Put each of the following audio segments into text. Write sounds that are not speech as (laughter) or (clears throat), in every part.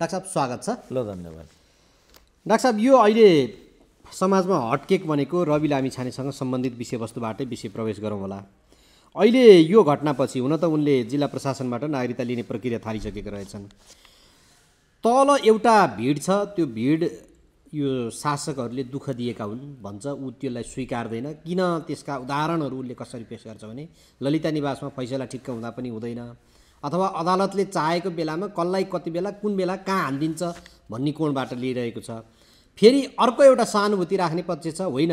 doctor साहब स्वागत छ ल धन्यवाद डाक्टर साहब यो अहिले समाजमा हटकेक भनेको रवि लामी छानेसँग सम्बन्धित विषयवस्तुबाटै विषय प्रवेश गरौँ होला अहिले यो घटनापछि हुन त उनले जिल्ला प्रशासनबाट नागरिकता लिने प्रक्रिया थालिसकेका रहेछन् तल एउटा भिड छ त्यो भिड यो शासकहरूले दुःख दिएका हुन् भन्छ ऊ त्यसलाई स्वीकार्दैन किन त्यसका उदाहरणहरू उसले कसरी पेस गर्छ भने ललिता निवासमा फैसला ठिक्क हुँदा पनि हुँदैन अथवा अदालतले चाहेको बेलामा कसलाई कति बेला कुन बेला कहाँ हानिदिन्छ भन्ने कोणबाट लिइरहेको छ फेरि अर्को एउटा सहानुभूति राख्ने पक्ष छ होइन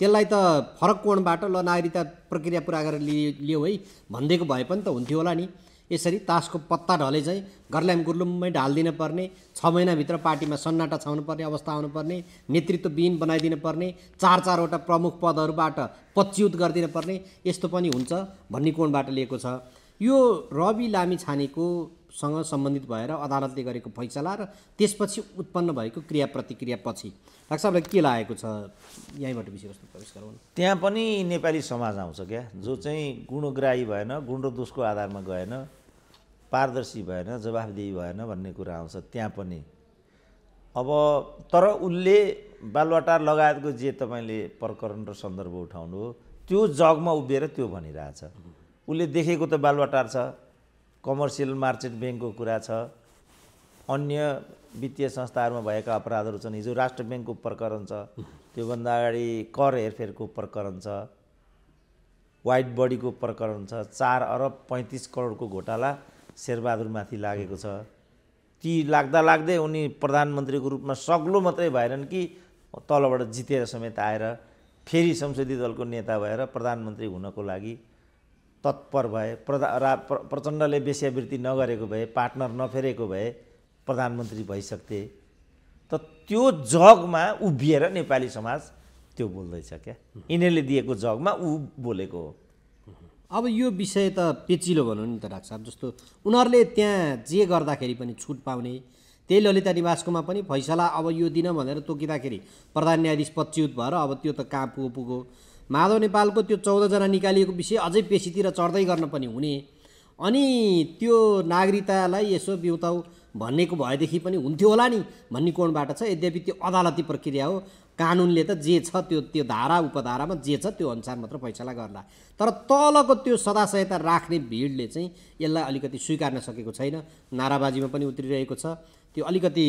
त्यसलाई त फरक कोणबाट ल नागरिकता प्रक्रिया पुरा गरेर लियो है भनिदिएको भए पनि त हुन्थ्यो होला नि यसरी तासको पत्ता ढले चाहिँ गर्ल्याम गुर्लुममै ढालिदिनु पर्ने छ महिनाभित्र पार्टीमा सन्नाटा छाउनु पर्ने अवस्था आउनुपर्ने नेतृत्वविहीन बनाइदिनु पर्ने चार चारवटा प्रमुख पदहरूबाट पच्युत गरिदिनु पर्ने यस्तो पनि हुन्छ भन्ने कोणबाट लिएको छ यो रवि लामी छानेकोसँग सम्बन्धित भएर अदालतले गरेको फैसला र त्यसपछि उत्पन्न भएको क्रिया प्रतिक्रिया पछि डाक्टर साहबलाई के लागेको छ यहीँबाट विषयवस्तु प्रवेश गरौँ त्यहाँ पनि नेपाली समाज आउँछ क्या जो चाहिँ गुणग्राही भएन गुण र दोषको आधारमा गएन पारदर्शी भएन जवाफदेही भएन भन्ने कुरा आउँछ त्यहाँ पनि अब तर उसले बालुवाटार लगायतको जे तपाईँले प्रकरण र सन्दर्भ उठाउनु हो त्यो जगमा उभिएर त्यो भनिरहेछ उसले देखेको त बालवाटार छ कमर्सियल मार्चेन्ट ब्याङ्कको कुरा छ अन्य वित्तीय संस्थाहरूमा भएका अपराधहरू छन् हिजो राष्ट्र ब्याङ्कको प्रकरण छ त्योभन्दा अगाडि कर हेरफेरको प्रकरण छ वाइट बडीको प्रकरण छ चार अरब पैँतिस करोडको घोटाला शेरबहादुरमाथि लागेको छ ती लाग्दा लाग्दै उनी प्रधानमन्त्रीको रूपमा सग्लो मात्रै भएनन् कि तलबाट जितेर समेत आएर फेरि संसदीय दलको नेता भएर प्रधानमन्त्री हुनको लागि तत्पर भए प्रधा प्रचण्डले वेश्यावृत्ति नगरेको भए पार्टनर नफेरेको भए प्रधानमन्त्री भइसक्थे त त्यो जगमा उभिएर नेपाली समाज त्यो बोल्दैछ क्या यिनीहरूले दिएको जगमा ऊ बोलेको हो अब यो विषय त पेचिलो भनौँ नि त डाक्टर साहब जस्तो उनीहरूले त्यहाँ जे गर्दाखेरि पनि छुट पाउने त्यही ललिता निवासकोमा पनि फैसला अब यो दिन भनेर तोकिँदाखेरि प्रधान न्यायाधीश पच्युत भएर अब त्यो त कहाँ पुगो पुगो माधव नेपालको त्यो चौधजना निकालिएको विषय अझै पेसीतिर चढ्दै गर्न पनि हुने अनि त्यो नागरिकतालाई यसो बिउताउ भन्नेको भएदेखि पनि हुन्थ्यो होला नि भन्ने कोणबाट छ यद्यपि त्यो अदालती प्रक्रिया हो कानुनले त जे छ त्यो त्यो धारा उपधारामा जे छ त्यो अनुसार मात्र फैसला गर्ला तर तलको त्यो सदाशयता राख्ने भिडले चाहिँ यसलाई अलिकति स्वीकार्न सकेको छैन नाराबाजीमा पनि उत्रिरहेको छ त्यो अलिकति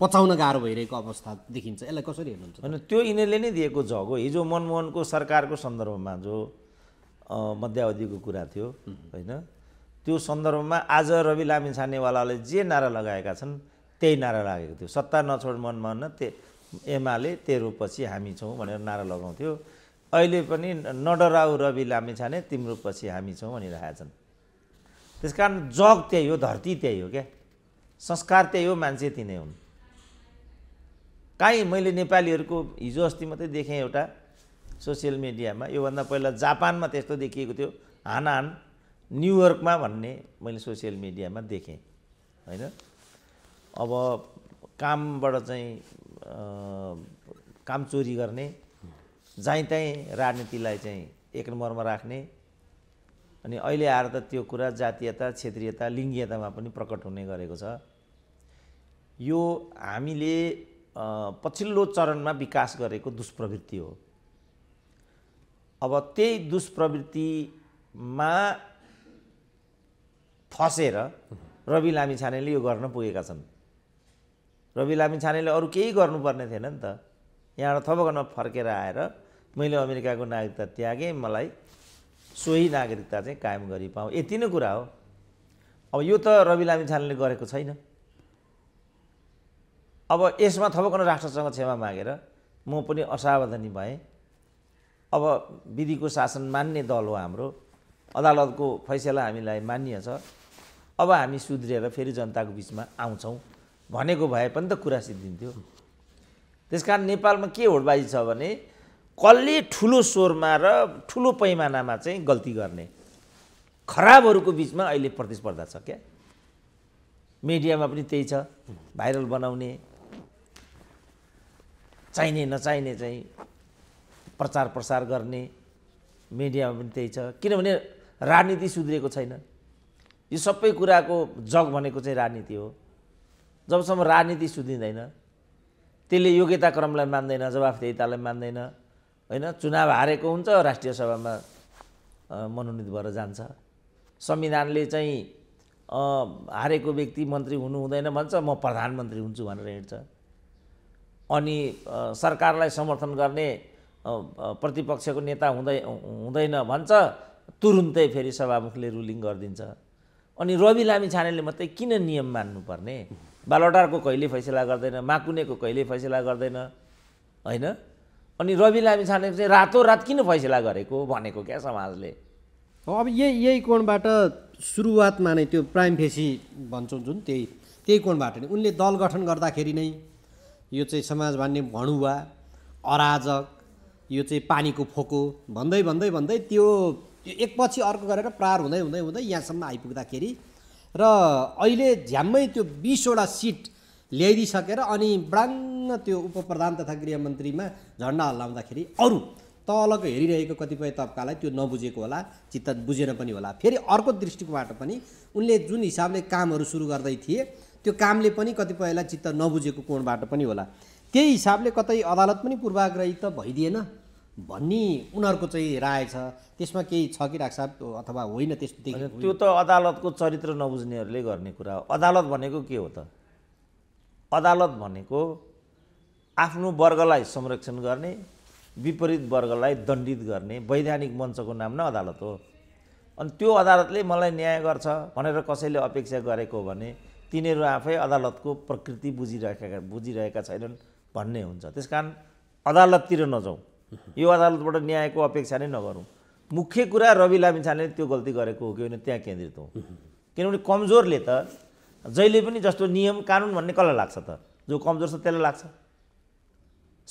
पचाउन गाह्रो भइरहेको अवस्था देखिन्छ यसलाई कसरी हेर्नुहुन्छ होइन त्यो यिनीहरूले नै दिएको जग हो हिजो मनमोहनको सरकारको सन्दर्भमा जो मध्यावधिको कुरा थियो होइन त्यो सन्दर्भमा आज रवि लामी छानेवालाले जे नारा लगाएका छन् त्यही नारा लागेको थियो सत्ता नछोड मनमोहन ते एमाले तेरो पछि हामी छौँ भनेर नारा लगाउँथ्यो अहिले पनि नडराउ रवि लामी छाने तिम्रो पछि हामी छौँ भनिरहेका छन् त्यस कारण जग त्यही हो धरती त्यही हो क्या संस्कार त्यही हो मान्छे तिनै हुन् काहीँ मैले नेपालीहरूको हिजो अस्ति मात्रै देखेँ एउटा सोसियल मिडियामा योभन्दा पहिला जापानमा त्यस्तो देखिएको थियो हानहान न्युयोर्कमा भन्ने मैले सोसियल मिडियामा देखेँ होइन अब कामबाट चाहिँ काम चोरी गर्ने जहीँ तहीँ राजनीतिलाई चाहिँ एक नम्बरमा राख्ने अनि अहिले आएर त त्यो कुरा जातीयता क्षेत्रीयता लिङ्गीयतामा पनि प्रकट हुने गरेको छ यो हामीले पछिल्लो चरणमा विकास गरेको दुष्प्रवृत्ति हो अब त्यही दुष्प्रवृत्तिमा फसेर रवि लामिछानेले यो गर्न पुगेका छन् रवि लामिछानेले अरू केही गर्नुपर्ने थिएन नि त यहाँबाट थपकन फर्केर आएर मैले अमेरिकाको नागरिकता त्यागेँ मलाई सोही नागरिकता चाहिँ कायम गरिपाऊँ यति नै कुरा हो अब यो त रवि लामिछानेले गरेको छैन अब यसमा थपकन राष्ट्रसँग क्षमा मागेर म पनि असावधानी भएँ अब विधिको शासन मान्ने दल हो हाम्रो अदालतको फैसला हामीलाई मान्य छ अब हामी सुध्रिएर फेरि जनताको बिचमा आउँछौँ भनेको भए पनि त कुरा सिद्धिन्थ्यो त्यस कारण नेपालमा के होडबाजी छ भने कसले ठुलो स्वरमा र ठुलो पैमानामा चाहिँ गल्ती गर्ने खराबहरूको बिचमा अहिले प्रतिस्पर्धा छ क्या मिडियामा पनि त्यही छ भाइरल बनाउने चाहिने नचाहिने चाहिँ प्रचार प्रसार गर्ने मिडियामा पनि त्यही छ किनभने राजनीति सुध्रिएको छैन यो सबै कुराको जग भनेको चाहिँ राजनीति हो जबसम्म राजनीति सुध्रिँदैन त्यसले योग्यताक्रमलाई मान्दैन जवाफदेहितालाई मान्दैन होइन चुनाव हारेको हुन्छ राष्ट्रिय सभामा मनोनित भएर जान्छ संविधानले चाहिँ हारेको व्यक्ति मन्त्री हुनु हुँदैन भन्छ म प्रधानमन्त्री हुन्छु भनेर हिँड्छ अनि सरकारलाई समर्थन गर्ने प्रतिपक्षको नेता हुँदै हुँदैन भन्छ तुरुन्तै फेरि सभामुखले रुलिङ गरिदिन्छ अनि रवि लामी छानेले मात्रै किन नियम मान्नुपर्ने बालोटारको कहिले फैसला गर्दैन माकुनेको कहिले फैसला गर्दैन होइन अनि रवि लामी छाने चाहिँ रातोरात किन फैसला गरेको भनेको क्या समाजले अब यही यही कोणबाट सुरुवातमा नै त्यो प्राइम फेसी भन्छौँ जुन त्यही त्यही कोणबाट नै उनले दल गठन गर्दाखेरि नै यो चाहिँ समाज भन्ने भणुवा अराजक यो चाहिँ पानीको फोको भन्दै भन्दै भन्दै त्यो एकपछि अर्को गरेर प्रार हुँदै हुँदै हुँदै यहाँसम्म आइपुग्दाखेरि र अहिले झ्याम्मै त्यो बिसवटा सिट ल्याइदिइसकेर अनि ब्राङ्ग त्यो उपप्रधान तथा गृहमन्त्रीमा झन्डा हल्लाउँदाखेरि अरू तलको हेरिरहेको कतिपय तबकालाई त्यो नबुझेको होला चित्त बुझेन पनि होला फेरि अर्को दृष्टिकोबाट पनि उनले जुन हिसाबले कामहरू सुरु गर्दै थिए त्यो कामले पनि कतिपयलाई चित्त नबुझेको कोणबाट पनि होला त्यही हिसाबले कतै अदालत पनि पूर्वाग्रही त भइदिएन भन्ने उनीहरूको चाहिँ राय छ त्यसमा केही छ कि राख्छ अथवा होइन त्यस्तो त्यो त अदालतको चरित्र नबुझ्नेहरूले गर्ने कुरा हो अदालत भनेको के हो त अदालत भनेको आफ्नो वर्गलाई संरक्षण गर्ने विपरीत वर्गलाई दण्डित गर्ने वैधानिक मञ्चको नाम नै अदालत हो अनि त्यो अदालतले मलाई न्याय गर्छ भनेर कसैले अपेक्षा गरेको भने तिनीहरू आफै अदालतको प्रकृति बुझिरहेका बुझिरहेका छैनन् भन्ने हुन्छ त्यस कारण अदालततिर नजाउँ यो अदालतबाट न्यायको अपेक्षा नै नगरौँ मुख्य कुरा रवि लामिछाने त्यो गल्ती गरेको हो कि होइन त्यहाँ केन्द्रित हो किनभने कमजोरले त जहिले पनि जस्तो नियम कानुन भन्ने कसलाई लाग्छ त जो कमजोर छ त्यसलाई लाग्छ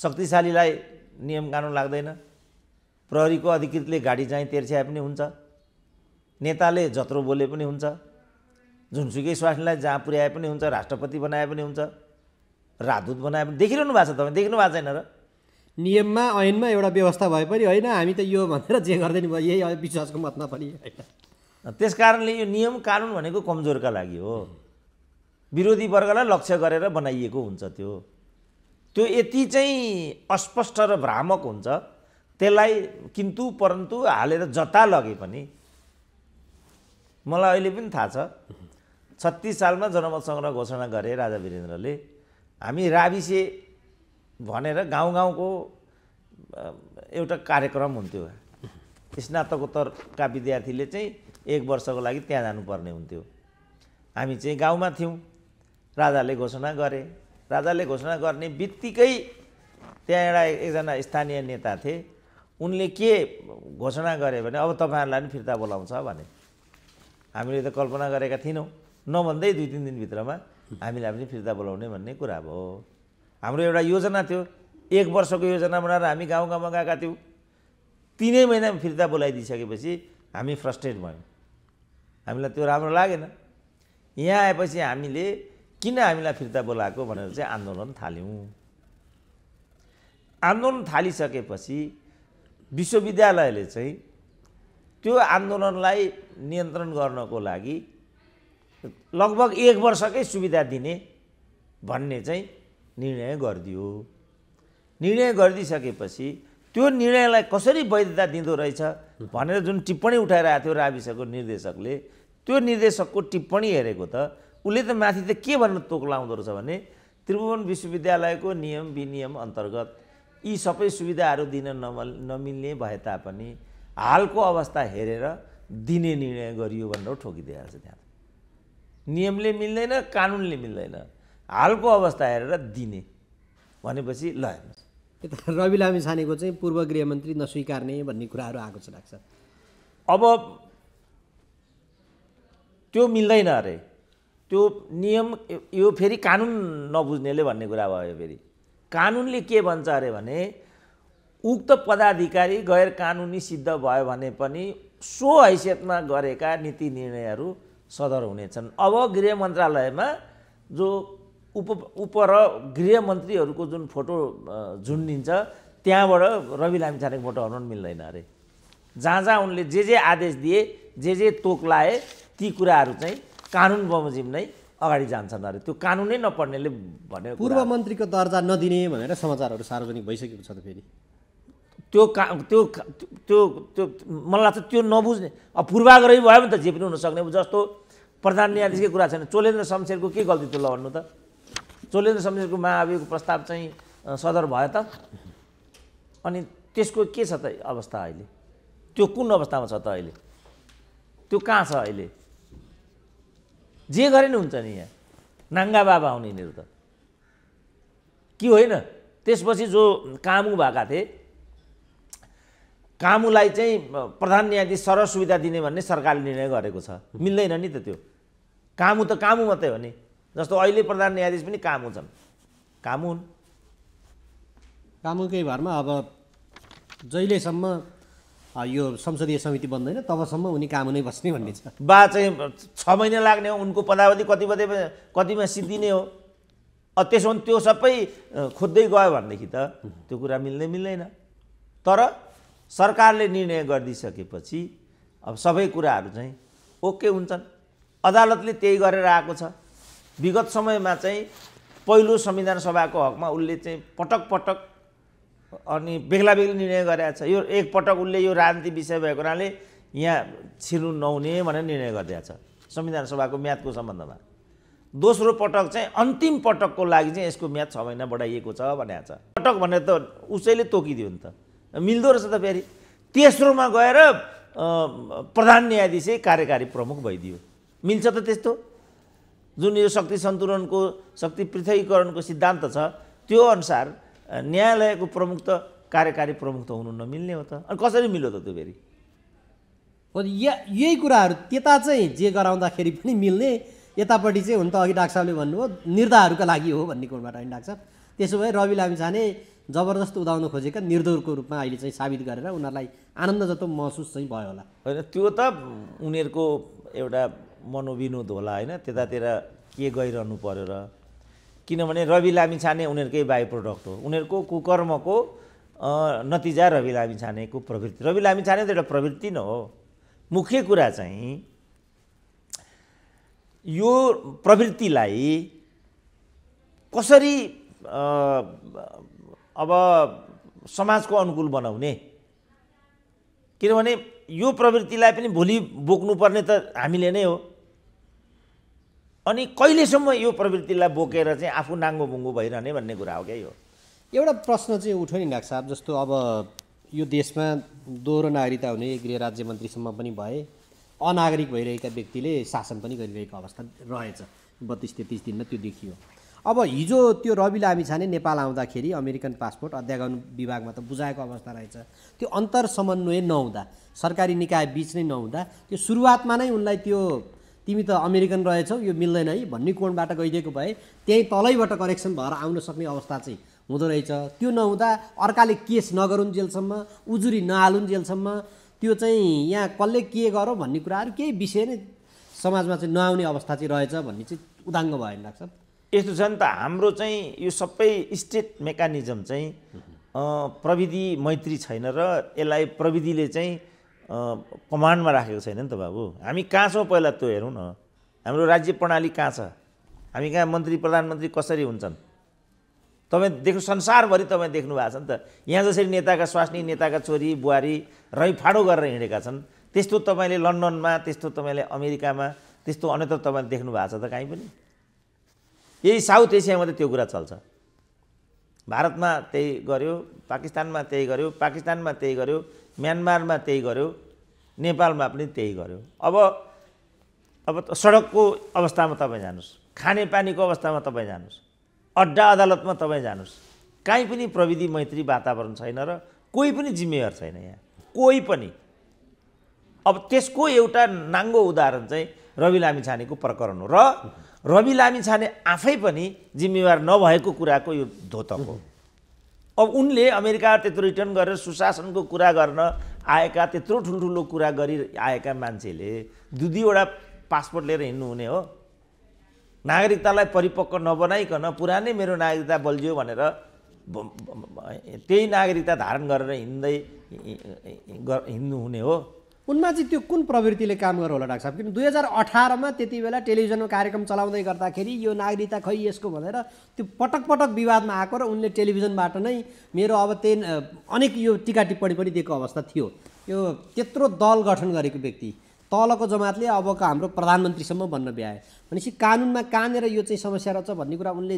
शक्तिशालीलाई नियम कानुन लाग्दैन प्रहरीको अधिकृतले गाडी चाहिँ तेर्स्याए पनि हुन्छ नेताले जत्रो बोले पनि हुन्छ जुनसुकै स्वास्नीलाई जहाँ पुर्याए पनि हुन्छ राष्ट्रपति बनाए पनि हुन्छ राजदूत बनाए पनि देखिरहनु भएको छ तपाईँ देख्नु भएको छैन र नियममा ऐनमा एउटा व्यवस्था भए पनि होइन हामी त यो भनेर जे गर्दैन भयो यही विश्वासको मतमा पनि होइन त्यस कारणले यो नियम कानुन भनेको कमजोरका लागि हो विरोधी वर्गलाई लक्ष्य गरेर बनाइएको हुन्छ त्यो त्यो यति चाहिँ अस्पष्ट र भ्रामक हुन्छ त्यसलाई किन्तु परन्तु हालेर जता लगे पनि मलाई अहिले पनि थाहा छ छत्तिस सालमा जनमत सङ्ग्रह घोषणा गरे राजा वीरेन्द्रले हामी राविसे भनेर गाउँ गाउँको एउटा कार्यक्रम हुन्थ्यो स्नातकोत्तरका विद्यार्थीले चाहिँ एक वर्षको लागि त्यहाँ जानुपर्ने हुन्थ्यो हामी चाहिँ गाउँमा थियौँ राजाले घोषणा गरे राजाले घोषणा गर्ने बित्तिकै त्यहाँ एउटा एकजना स्थानीय नेता थिए उनले के घोषणा गरे भने अब तपाईँहरूलाई पनि फिर्ता बोलाउँछ भने हामीले त कल्पना गरेका थिएनौँ नभन्दै दुई तिन दिनभित्रमा हामीलाई पनि फिर्ता बोलाउने भन्ने कुरा भयो हाम्रो एउटा योजना थियो एक वर्षको योजना बनाएर हामी गाउँ गाउँमा गएका थियौँ तिनै महिनामा फिर्ता बोलाइदिइसकेपछि हामी फ्रस्ट्रेट भयौँ हामीलाई त्यो राम्रो लागेन यहाँ आएपछि हामीले किन हामीलाई फिर्ता बोलाएको भनेर चाहिँ आन्दोलन थाल्यौँ आन्दोलन थालिसकेपछि विश्वविद्यालयले चाहिँ त्यो आन्दोलनलाई नियन्त्रण गर्नको लागि लगभग एक वर्षकै सुविधा दिने भन्ने चाहिँ निर्णय गरिदियो निर्णय गरिदिइसकेपछि त्यो निर्णयलाई कसरी वैधता दिँदो रहेछ भनेर जुन टिप्पणी उठाइरहेको थियो राविसको निर्देशकले त्यो निर्देशकको टिप्पणी हेरेको त उसले त माथि त के भन्न तोक लाउँदो रहेछ भने त्रिभुवन विश्वविद्यालयको नियम विनियम अन्तर्गत यी सबै सुविधाहरू दिन नम नमिल्ने भए तापनि हालको अवस्था हेरेर दिने निर्णय गरियो भनेर ठोकिदिइहाल्छ त्यहाँ नियमले मिल्दैन कानुनले मिल्दैन हालको अवस्था हेरेर दिने भनेपछि ल हेर्नुहोस् यता रवि लामी छानेको चाहिँ पूर्व गृहमन्त्री नस्वीकार्ने भन्ने कुराहरू आएको छ लाग्छ अब त्यो मिल्दैन अरे त्यो नियम यो फेरि कानुन नबुझ्नेले भन्ने कुरा भयो फेरि कानुनले के भन्छ अरे भने उक्त पदाधिकारी गैर कानुनी सिद्ध भयो भने पनि सो हैसियतमा गरेका नीति निर्णयहरू सदर हुनेछन् अब गृह मन्त्रालयमा जो उप उप र गृहमन्त्रीहरूको जुन फोटो झुन्डिन्छ त्यहाँबाट रवि लामिछानेको फोटो हराउन मिल्दैन अरे जहाँ जहाँ उनले जे जे आदेश दिए जे जे तोक लाए ती कुराहरू चाहिँ कानुन बमोजिम नै अगाडि जान्छन् अरे त्यो कानुनै नपर्नेले भने पूर्व मन्त्रीको दर्जा नदिने भनेर समाचारहरू सार्वजनिक भइसकेको छ त फेरि त्यो का त्यो त्यो त्यो मलाई लाग्छ त्यो नबुझ्ने अब पूर्वाग्रही भयो भने त जे पनि हुनसक्ने जस्तो प्रधान न्यायाधीशकै कुरा छैन चोलेन्द्र शमशेरको के गल्ती त ल भन्नु त चोलेन्द्र शमशेरको महाअभियोगको प्रस्ताव चाहिँ सदर भयो त अनि त्यसको के छ त अवस्था अहिले त्यो कुन अवस्थामा छ त अहिले त्यो कहाँ छ अहिले जे गरे नि हुन्छ नि यहाँ नाङ्गा बाबा आउने यिनीहरू त के होइन त्यसपछि जो कामु भएका थिए कामुलाई चाहिँ प्रधान न्यायाधीश सुविधा दिने भन्ने सरकारले निर्णय गरेको छ मिल्दैन नि त त्यो कामु त कामु मात्रै हो नि जस्तो अहिले प्रधान न्यायाधीश पनि कामु छन् कामु हुन् कामुकै भरमा अब जहिलेसम्म यो संसदीय समिति बन्दैन तबसम्म उनी कामु नै बस्ने भन्ने छ बा चाहिँ छ महिना लाग्ने हो उनको पदावधि कति बजे कतिमा सिद्धिने हो त्यसो भने त्यो सबै खोज्दै गयो भनेदेखि त त्यो कुरा मिल्दै मिल्दैन तर सरकारले निर्णय गरिदिइसकेपछि अब सबै कुराहरू चाहिँ ओके हुन्छन् अदालतले त्यही गरेर आएको छ विगत समयमा चाहिँ पहिलो संविधान सभाको हकमा उसले चाहिँ पटक पटक अनि बेग्ला बेग्लै निर्णय गरेका छ यो एकपटक उसले यो राजनीति विषय भएको हुनाले यहाँ छिर्नु नहुने भनेर निर्णय गरिदिएको छ संविधान सभाको म्यादको सम्बन्धमा दोस्रो पटक चाहिँ अन्तिम पटकको लागि चाहिँ यसको म्याद छ महिना बढाइएको छ भनेको छ पटक भनेर त उसैले तोकिदियो नि त मिल्दो रहेछ त फेरि तेस्रोमा गएर प्रधान न्यायाधीशै कार्यकारी प्रमुख भइदियो मिल्छ त त्यस्तो जुन यो शक्ति सन्तुलनको शक्ति पृथकीकरणको सिद्धान्त छ त्यो अनुसार न्यायालयको प्रमुख त कार्यकारी प्रमुख त हुनु नमिल्ने हो त अनि कसरी मिल्यो त त्यो फेरि या यही कुराहरू त्यता चाहिँ जे गराउँदाखेरि पनि मिल्ने यतापट्टि चाहिँ हुन त अघि डाक्टर साहबले भन्नुभयो निर्धारहरूका लागि हो भन्ने कुरोबाट होइन डाक्टर साहब त्यसो भए रवि लामिछाने जबरजस्त उदाउन खोजेका निर्दोरको रूपमा अहिले चाहिँ साबित गरेर उनीहरूलाई आनन्द जस्तो महसुस चाहिँ भयो होला होइन त्यो त उनीहरूको एउटा मनोविनोद होला होइन त्यतातिर के गइरहनु पऱ्यो र किनभने रवि लामी छाने उनीहरूकै बाई प्रोडक्ट हो उनीहरूको कुकर्मको नतिजा रवि लामी छानेको प्रवृत्ति रवि लामी छाने त एउटा प्रवृत्ति नै हो मुख्य कुरा चाहिँ यो प्रवृत्तिलाई कसरी अब समाजको अनुकूल बनाउने किनभने यो प्रवृत्तिलाई पनि भोलि बोक्नुपर्ने त हामीले नै हो अनि कहिलेसम्म यो प्रवृत्तिलाई बोकेर चाहिँ आफू नाङ्गो बुङ्गो भइरहने भन्ने कुरा हो क्या यो एउटा प्रश्न चाहिँ उठ्यो नि डाक्टर साहब जस्तो अब यो देशमा दोहोरो नागरिकता हुने गृह राज्य मन्त्रीसम्म पनि भए अनागरिक भइरहेका व्यक्तिले शासन पनि गरिरहेको अवस्था रहेछ बत्तिस तेत्तिस दिनमा त्यो देखियो अब हिजो त्यो रवि लामी छाने नेपाल आउँदाखेरि अमेरिकन पासपोर्ट अध्यागमन विभागमा त बुझाएको अवस्था रहेछ त्यो अन्तर समन्वय नहुँदा सरकारी निकाय बिच नै नहुँदा त्यो सुरुवातमा नै उनलाई त्यो तिमी त अमेरिकन रहेछौ यो मिल्दैन है भन्ने कोणबाट गइदिएको भए त्यहीँ तलैबाट करेक्सन भएर आउन सक्ने अवस्था चाहिँ हुँदो रहेछ त्यो नहुँदा अर्काले केस नगरुन् जेलसम्म उजुरी नहालुन् जेलसम्म त्यो चाहिँ यहाँ कसले के गरौँ भन्ने कुराहरू केही विषय नै समाजमा चाहिँ नआउने अवस्था चाहिँ रहेछ भन्ने चाहिँ उदाङ्ग भएन लाग्छ यस्तो छ नि त हाम्रो चाहिँ यो सबै स्टेट मेकानिजम चाहिँ प्रविधि मैत्री छैन र यसलाई प्रविधिले चाहिँ कमान्डमा राखेको छैन नि त बाबु हामी कहाँ छौँ पहिला त्यो हेरौँ न हाम्रो राज्य प्रणाली कहाँ छ हामी कहाँ मन्त्री प्रधानमन्त्री कसरी हुन्छन् तपाईँ देख्नु संसारभरि तपाईँ देख्नु भएको छ नि त यहाँ जसरी नेताका स्वास्नी नेताका छोरी बुहारी रैफाडो गरेर हिँडेका छन् त्यस्तो तपाईँले लन्डनमा त्यस्तो तपाईँले अमेरिकामा त्यस्तो अन्यत्र तपाईँले देख्नु भएको छ त कहीँ पनि यही साउथ एसियामा त त्यो कुरा चल्छ भारतमा त्यही गर्यो पाकिस्तानमा त्यही गर्यो पाकिस्तानमा त्यही गर्यो म्यानमारमा त्यही गर्यो नेपालमा पनि त्यही गर्यो अब अब सडकको अवस्थामा तपाईँ जानुहोस् खानेपानीको अवस्थामा तपाईँ जानुहोस् अड्डा अदालतमा तपाईँ जानुहोस् काहीँ पनि प्रविधि मैत्री वातावरण छैन र कोही पनि जिम्मेवार छैन यहाँ कोही पनि अब त्यसको एउटा नाङ्गो उदाहरण चाहिँ रवि लामिछानेको प्रकरण हो र रवि लामिछाने आफै पनि जिम्मेवार नभएको कुराको यो धोतक हो अब उनले अमेरिका त्यत्रो रिटर्न गरेर सुशासनको कुरा गर्न आएका त्यत्रो ठुल्ठुलो कुरा गरि आएका मान्छेले दुई दुईवटा पासपोर्ट लिएर हिँड्नु हुने हो नागरिकतालाई परिपक्व नबनाइकन पुरानै मेरो नागरिकता बल्झियो भनेर त्यही नागरिकता धारण गरेर हिँड्दै हिँड्नु हुने हो उनमा चाहिँ त्यो कुन प्रवृत्तिले काम गर्यो होला डाक्टर साहब किन दुई हजार अठारमा त्यति बेला टेलिभिजनमा कार्यक्रम चलाउँदै गर्दाखेरि यो नागरिकता खै यसको भनेर त्यो पटक पटक विवादमा आएको र उनले टेलिभिजनबाट नै मेरो अब त्यही अनेक यो टिका टिप्पणी पनि दिएको अवस्था थियो यो त्यत्रो दल गठन गरेको व्यक्ति तलको जमातले अबको हाम्रो प्रधानमन्त्रीसम्म भन्न भ्याए भनेपछि कानुनमा कहाँनिर यो चाहिँ समस्या रहेछ भन्ने कुरा उनले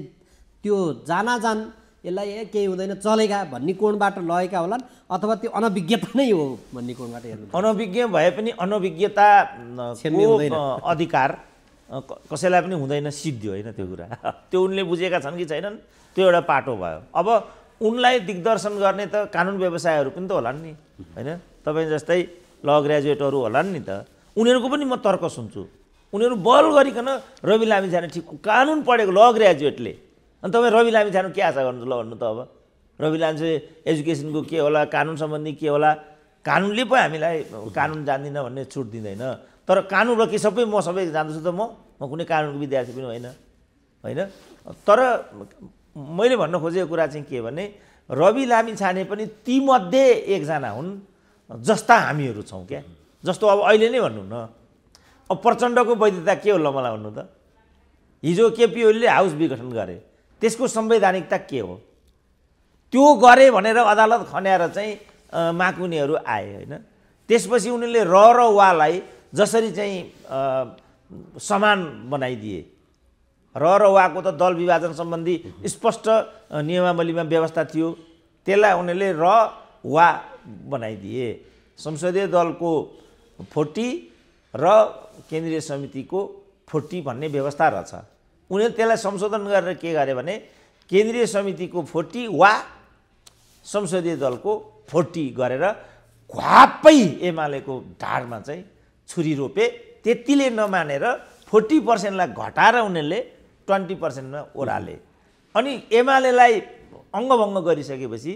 त्यो जानाजान यसलाई ए केही हुँदैन चलेका भन्ने कोणबाट लगेका होलान् अथवा त्यो अनभिज्ञता नै हो भन्ने कोणबाट हेर्नु अनभिज्ञ भए पनि अनभिज्ञता अधिकार कसैलाई पनि हुँदैन सिद्धि होइन त्यो कुरा (laughs) त्यो उनले बुझेका छन् कि छैनन् त्यो एउटा पाटो भयो अब उनलाई दिग्दर्शन गर्ने त कानुन व्यवसायहरू पनि त होलान् नि होइन तपाईँ जस्तै ल ग्रेजुएटहरू होलान् नि त उनीहरूको पनि म तर्क सुन्छु उनीहरू बल गरिकन रवि लामी ठिक कानुन पढेको ल ग्रेजुएटले अनि तपाईँ रवि लामी छानु के आशा गर्नु ल भन्नु त अब रवि लामी एजुकेसनको के होला कानुन सम्बन्धी के होला कानुनले पो हामीलाई कानुन जान्दिनँ भन्ने छुट दिँदैन तर कानुन र के सबै म सबै जान्दछु त म म कुनै कानुनको विद्यार्थी पनि होइन होइन तर मैले भन्न खोजेको कुरा चाहिँ के भने रवि लामी छाने पनि तीमध्ये एकजना हुन् जस्ता हामीहरू छौँ क्या जस्तो अब अहिले नै भन्नु न अब प्रचण्डको वैधता के होला मलाई भन्नु त हिजो केपी ओलीले हाउस विघटन गरे त्यसको संवैधानिकता के हो त्यो गरे भनेर अदालत खन्याएर चाहिँ माकुनेहरू आए होइन त्यसपछि उनीहरूले र र वालाई जसरी चाहिँ समान बनाइदिए र र वाको त दल विभाजन सम्बन्धी स्पष्ट नियमावलीमा व्यवस्था थियो त्यसलाई उनीहरूले र वा बनाइदिए संसदीय दलको फोर्टी र केन्द्रीय समितिको फोर्टी भन्ने व्यवस्था रहेछ उनीहरूले त्यसलाई संशोधन गरेर के गरे भने केन्द्रीय समितिको फोर्टी वा संसदीय दलको फोर्टी गरेर घ्वापै एमालेको ढाडमा चाहिँ छुरी रोपे त्यतिले नमानेर फोर्टी पर्सेन्टलाई घटाएर उनीहरूले ट्वेन्टी पर्सेन्टमा ओह्राले अनि एमालेलाई अङ्गभङ्ग गरिसकेपछि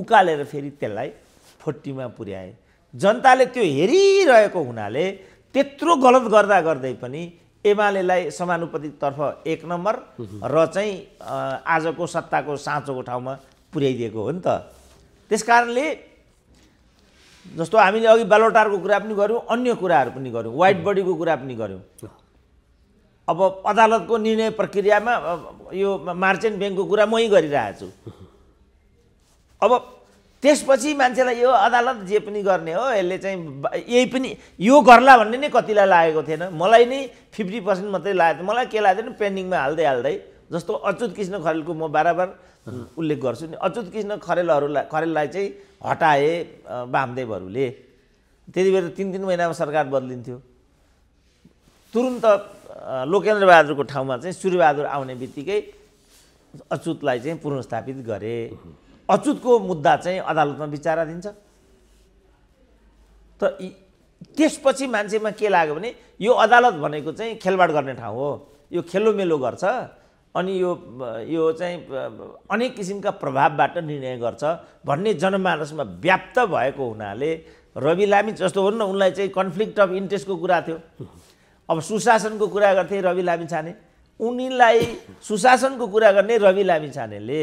उकालेर फेरि त्यसलाई फोर्टीमा पुर्याए जनताले त्यो हेरिरहेको हुनाले त्यत्रो गलत गर्दा गर्दै पनि एमालेलाई समानुपतितर्फ एक नम्बर र चाहिँ आजको सत्ताको साँचोको ठाउँमा पुर्याइदिएको हो नि त त्यस कारणले जस्तो हामीले अघि बालोटारको कुरा पनि गऱ्यौँ अन्य कुराहरू पनि गऱ्यौँ वाइट बडीको कुरा पनि गऱ्यौँ अब अदालतको निर्णय प्रक्रियामा यो मार्चेन्ट ब्याङ्कको कुरा मै गरिरहेको छु अब त्यसपछि मान्छेलाई यो अदालत जे पनि गर्ने हो यसले चाहिँ यही पनि यो गर्ला भन्ने नै कतिलाई लागेको थिएन मलाई नै फिफ्टी पर्सेन्ट मात्रै लागेको थियो मलाई के लाग्दैन पेन्डिङमा हाल्दै हाल्दै जस्तो अच्युत कृष्ण खरेलको म बारम्बार उल्लेख गर्छु नि अच्युत कृष्ण खरेलहरूलाई खरेललाई चाहिँ हटाए वामदेवहरूले त्यति बेला तिन तिन महिनामा सरकार बदलिन्थ्यो तुरुन्त लोकेन्द्रबहादुरको ठाउँमा चाहिँ सूर्यबहादुर आउने बित्तिकै अच्युतलाई चाहिँ पुनर्स्थापित गरे अचुतको मुद्दा चाहिँ अदालतमा विचारा दिन्छ त त्यसपछि मान्छेमा के लाग्यो भने यो अदालत भनेको चाहिँ खेलबाड गर्ने ठाउँ हो यो खेलोमेलो गर्छ अनि यो यो चाहिँ अनेक किसिमका प्रभावबाट निर्णय गर्छ भन्ने जनमानसमा व्याप्त भएको हुनाले रवि लामी जस्तो हो न उनलाई चाहिँ कन्फ्लिक्ट अफ इन्ट्रेस्टको कुरा थियो अब सुशासनको कुरा गर्थे रवि लामी छाने उनीलाई सुशासनको कुरा गर्ने रवि लामिछानेले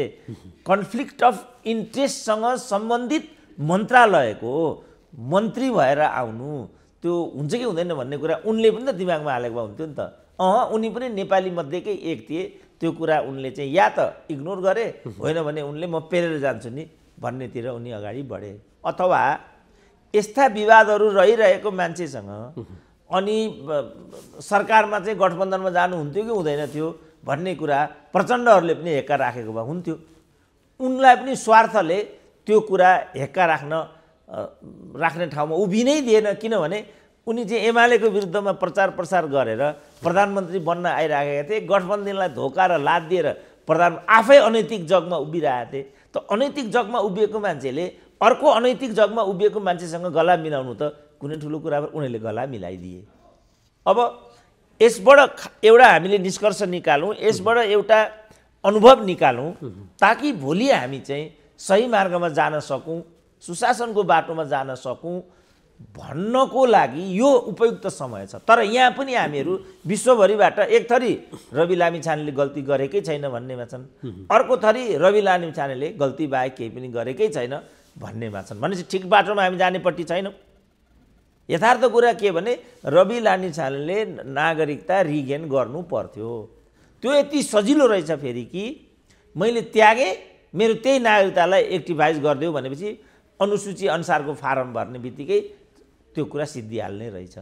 कन्फ्लिक्ट अफ इन्ट्रेस्टसँग सम्बन्धित मन्त्रालयको मन्त्री भएर आउनु त्यो हुन्छ कि हुँदैन भन्ने कुरा उनले पनि त दिमागमा हालेको भए हुन्थ्यो नि त अँ उनी पनि नेपाली मध्येकै एक थिए त्यो कुरा उनले चाहिँ या त इग्नोर गरे होइन भने उनले म पेलेर जान्छु नि भन्नेतिर उनी अगाडि बढे अथवा यस्ता विवादहरू रहिरहेको मान्छेसँग अनि सरकारमा चाहिँ गठबन्धनमा जानु जानुहुन्थ्यो कि हुँदैन थियो भन्ने कुरा प्रचण्डहरूले पनि हेक्का राखेको भए हुन्थ्यो उनलाई पनि स्वार्थले त्यो कुरा हेक्का राख्न राख्ने ठाउँमा उभिनै दिएन किनभने उनी चाहिँ एमालेको विरुद्धमा प्रचार प्रसार गरेर प्रधानमन्त्री बन्न आइरहेका थिए गठबन्धनलाई धोका र लाद दिएर प्रधान आफै अनैतिक जगमा उभिरहेका थिए त अनैतिक जगमा उभिएको मान्छेले अर्को अनैतिक जगमा उभिएको मान्छेसँग गला मिलाउनु त कुनै ठुलो कुरा उनीहरूले गला मिलाइदिए अब यसबाट एउटा हामीले निष्कर्ष निकालौँ यसबाट एउटा अनुभव निकालौँ ताकि भोलि हामी चाहिँ सही मार्गमा जान सकौँ सुशासनको बाटोमा जान सकौँ भन्नको लागि यो उपयुक्त समय छ तर यहाँ पनि हामीहरू विश्वभरिबाट एक थरी रवि लामी छानेले गल्ती गरेकै छैन भन्नेमा छन् अर्को थरी रवि लामी छानेले गल्ती बाहेक केही पनि गरेकै छैन भन्नेमा छन् भनेपछि ठिक बाटोमा हामी जानेपट्टि छैनौँ यथार्थ कुरा के भने रवि लामिछानेले नागरिकता रिगेन गर्नु पर्थ्यो त्यो यति सजिलो रहेछ फेरि कि मैले त्यागेँ मेरो त्यही नागरिकतालाई एक्टिभाइज गरिदियो भनेपछि अनुसूची अनुसारको फारम भर्ने बित्तिकै त्यो कुरा सिद्धिहाल्ने रहेछ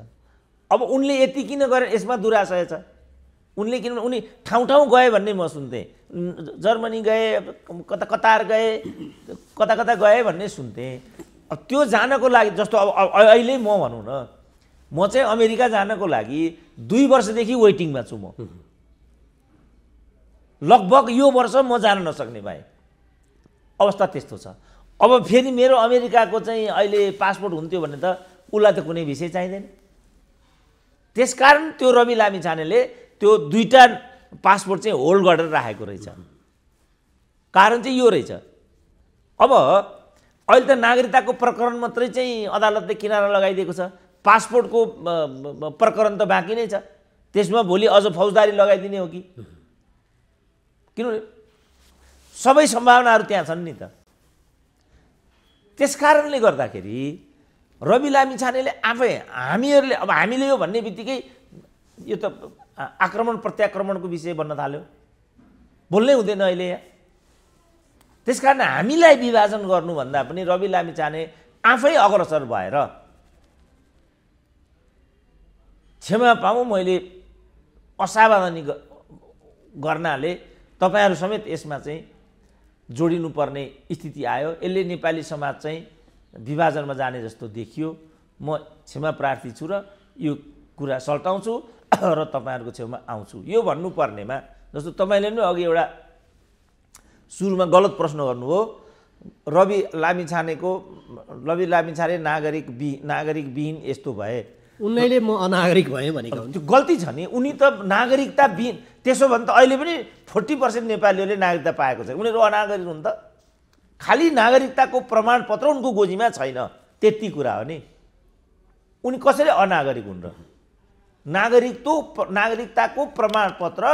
अब उनले यति किन गरे यसमा दुराशय छ उनले किन उनी ठाउँ ठाउँ गए भन्ने म सुन्थेँ जर्मनी गए कता कतार गए कता कता गए भन्ने सुन्थेँ त्यो जानको लागि जस्तो अब अहिले म भनौँ न म चाहिँ अमेरिका जानको लागि दुई वर्षदेखि वेटिङमा छु म लगभग यो वर्ष म जान नसक्ने भाइ अवस्था त्यस्तो छ अब फेरि मेरो अमेरिकाको चाहिँ अहिले पासपोर्ट हुन्थ्यो भने त उसलाई त कुनै विषय चाहिँदैन त्यसकारण त्यो रवि लामी छानेले त्यो दुईवटा पासपोर्ट चाहिँ होल्ड गरेर राखेको रहेछ कारण चाहिँ यो रहेछ अब अहिले त नागरिकताको प्रकरण मात्रै चाहिँ अदालतले किनारा लगाइदिएको छ पासपोर्टको प्रकरण त बाँकी नै छ त्यसमा भोलि अझ फौजदारी लगाइदिने हो कि किनभने सबै सम्भावनाहरू त्यहाँ छन् नि त त्यस कारणले गर्दाखेरि रवि लामी छानेले आफै हामीहरूले अब हामीले यो भन्ने बित्तिकै यो त आक्रमण प्रत्याक्रमणको विषय बन्न थाल्यो बोल्नै हुँदैन अहिले यहाँ त्यस कारण हामीलाई विभाजन गर्नुभन्दा पनि रवि लामी चाने आफै अग्रसर भएर क्षमा पाऊँ मैले असावधानी गर्नाले तपाईँहरू समेत यसमा चाहिँ जोडिनुपर्ने स्थिति आयो यसले नेपाली समाज चाहिँ विभाजनमा जाने जस्तो देखियो म क्षमा प्रार्थी छु र यो कुरा सल्टाउँछु (coughs) र तपाईँहरूको छेउमा आउँछु यो भन्नुपर्नेमा जस्तो तपाईँले नै अघि एउटा सुरुमा गलत प्रश्न गर्नुभयो रवि लामिछानेको रवि लामिछाने नागरिक बि नागरिक विहीन यस्तो भए उनैले म अनागरिक भएँ भनेको त्यो गल्ती छ नि उनी त नागरिकता विहीन त्यसो भने त अहिले पनि फोर्टी पर्सेन्ट नेपालीहरूले नागरिकता पाएको छ उनीहरू अनागरिक हुन् त खालि नागरिकताको प्रमाणपत्र उनको गोजीमा छैन त्यति कुरा हो नि उनी कसरी अनागरिक हुन् र नागरिक नागरिकताको प्रमाणपत्र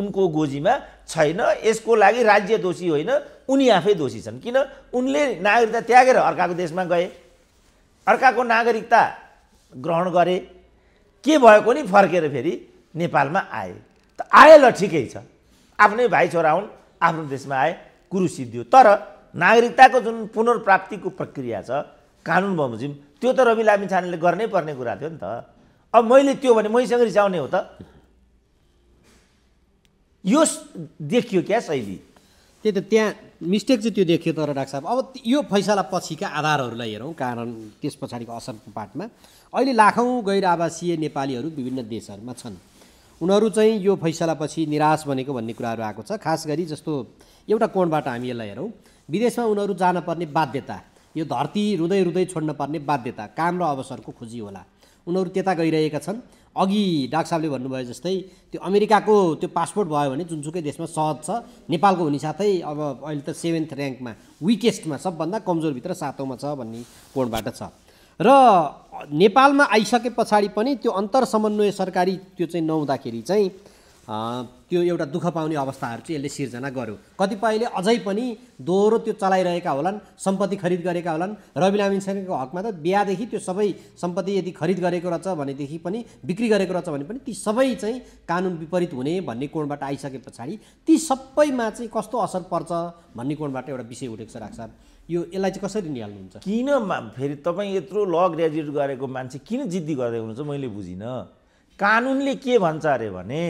उनको गोजीमा छैन यसको लागि राज्य दोषी होइन उनी आफै दोषी छन् किन उनले नागरिकता त्यागेर अर्काको देशमा गए अर्काको नागरिकता ग्रहण गरे के भएको नि फर्केर फेरि नेपालमा आए त आए ल ठिकै छ आफ्नै भाइ छोरा हुन् आफ्नो देशमा आए कुरु सिद्धियो तर नागरिकताको जुन पुनर्प्राप्तिको प्रक्रिया छ कानुन बमोजिम त्यो त रवि लामिछानेले गर्नै पर्ने कुरा थियो नि त अब मैले त्यो भने मैसँग रिसाउने हो त यो देखियो क्या शैली त्यही त त्यहाँ मिस्टेक चाहिँ त्यो देखियो तर डाक्टर साहब अब यो फैसला पछिका आधारहरूलाई हेरौँ कारण त्यस पछाडिको असरको पाठमा अहिले लाखौँ गैर आवासीय नेपालीहरू विभिन्न देशहरूमा छन् उनीहरू चाहिँ यो फैसलापछि निराश बनेको भन्ने कुराहरू आएको छ खास गरी जस्तो एउटा कोणबाट हामी यसलाई हेरौँ विदेशमा उनीहरू जानपर्ने बाध्यता यो धरती रुँदै रुँदै छोड्न पर्ने बाध्यता काम र अवसरको खोजी होला उनीहरू त्यता गइरहेका छन् अघि डाक्टर साहबले भन्नुभयो जस्तै त्यो अमेरिकाको त्यो पासपोर्ट भयो भने जुनसुकै देशमा सहज छ नेपालको हुने साथै अब अहिले त सेभेन्थ ऱ्याङ्कमा विकेस्टमा सबभन्दा कमजोरभित्र सातौँमा छ भन्ने कोणबाट छ र नेपालमा आइसके पछाडि पनि त्यो अन्तर समन्वय सरकारी त्यो चाहिँ नहुँदाखेरि चाहिँ त्यो एउटा दुःख पाउने अवस्थाहरू चाहिँ यसले सिर्जना गर्यो कतिपयले अझै पनि दोहोरो त्यो चलाइरहेका होलान् सम्पत्ति खरिद गरेका होलान् रवि लामिन हकमा त बिहादेखि त्यो सबै सम्पत्ति यदि खरिद गरेको रहेछ भनेदेखि पनि बिक्री गरेको रहेछ भने पनि ती सबै चाहिँ कानुन विपरीत हुने भन्ने कोणबाट आइसके पछाडि ती सबैमा चाहिँ कस्तो असर पर्छ भन्ने कोणबाट एउटा विषय उठेको छ राख्छ यो यसलाई चाहिँ कसरी निहाल्नुहुन्छ किन फेरि तपाईँ यत्रो ल ग्रेजुएट गरेको मान्छे किन जिद्दी गर्दै हुनुहुन्छ मैले बुझिनँ कानुनले के भन्छ अरे भने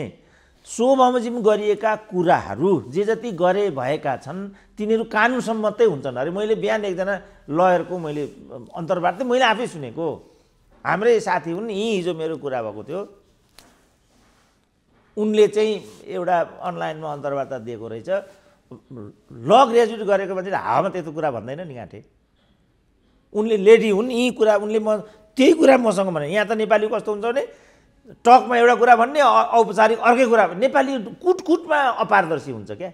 सो बमोजिम गरिएका कुराहरू जे जति गरे भएका छन् तिनीहरू कानुनसम्मतै हुन्छन् अरे मैले बिहान एकजना लयरको मैले अन्तर्वार्ता मैले आफै सुनेको हाम्रै साथी हुन् यहीँ हिजो मेरो कुरा भएको थियो उनले चाहिँ एउटा अनलाइनमा अन्तर्वार्ता दिएको रहेछ ल ग्रेजुएट गरेको मान्छे हावामा त्यस्तो कुरा भन्दैन नि गाँठे उनले लेडी हुन् यी कुरा उनले म त्यही कुरा मसँग भने यहाँ त नेपाली कस्तो हुन्छ भने टकमा एउटा कुरा भन्ने औपचारिक अर्कै कुरा नेपाली कुटकुटमा अपारदर्शी हुन्छ क्या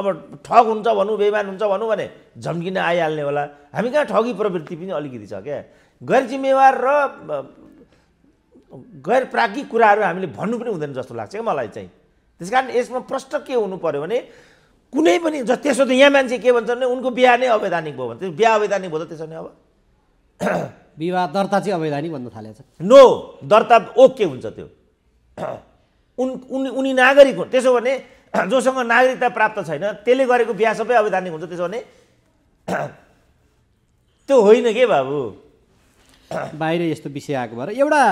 अब ठग हुन्छ भनौँ बेमान हुन्छ भनौँ भने झम्किन आइहाल्ने होला हामी कहाँ ठगी प्रवृत्ति पनि अलिकति छ क्या गैर जिम्मेवार र गैर प्राज्ञिक कुराहरू हामीले भन्नु पनि हुँदैन जस्तो लाग्छ क्या मलाई चाहिँ त्यस कारण यसमा प्रश्न के हुनु पऱ्यो भने कुनै पनि ज त्यसो त यहाँ मान्छे के भन्छ भने उनको बिहा नै अवैधानिक भयो भने त्यो बिहा अवैधानिक भयो त त्यसो नै अब विवाह दर्ता चाहिँ अवैधानिक भन्न थालेको छ नो दर्ता ओके हुन्छ त्यो (clears throat) उन उनी उनी नागरिक हुन् त्यसो भने (clears throat) जोसँग नागरिकता प्राप्त छैन त्यसले गरेको बिहा सबै अवैधानिक हुन्छ त्यसो भने (clears throat) त्यो होइन के बाबु बाहिर यस्तो विषय आएको भएर एउटा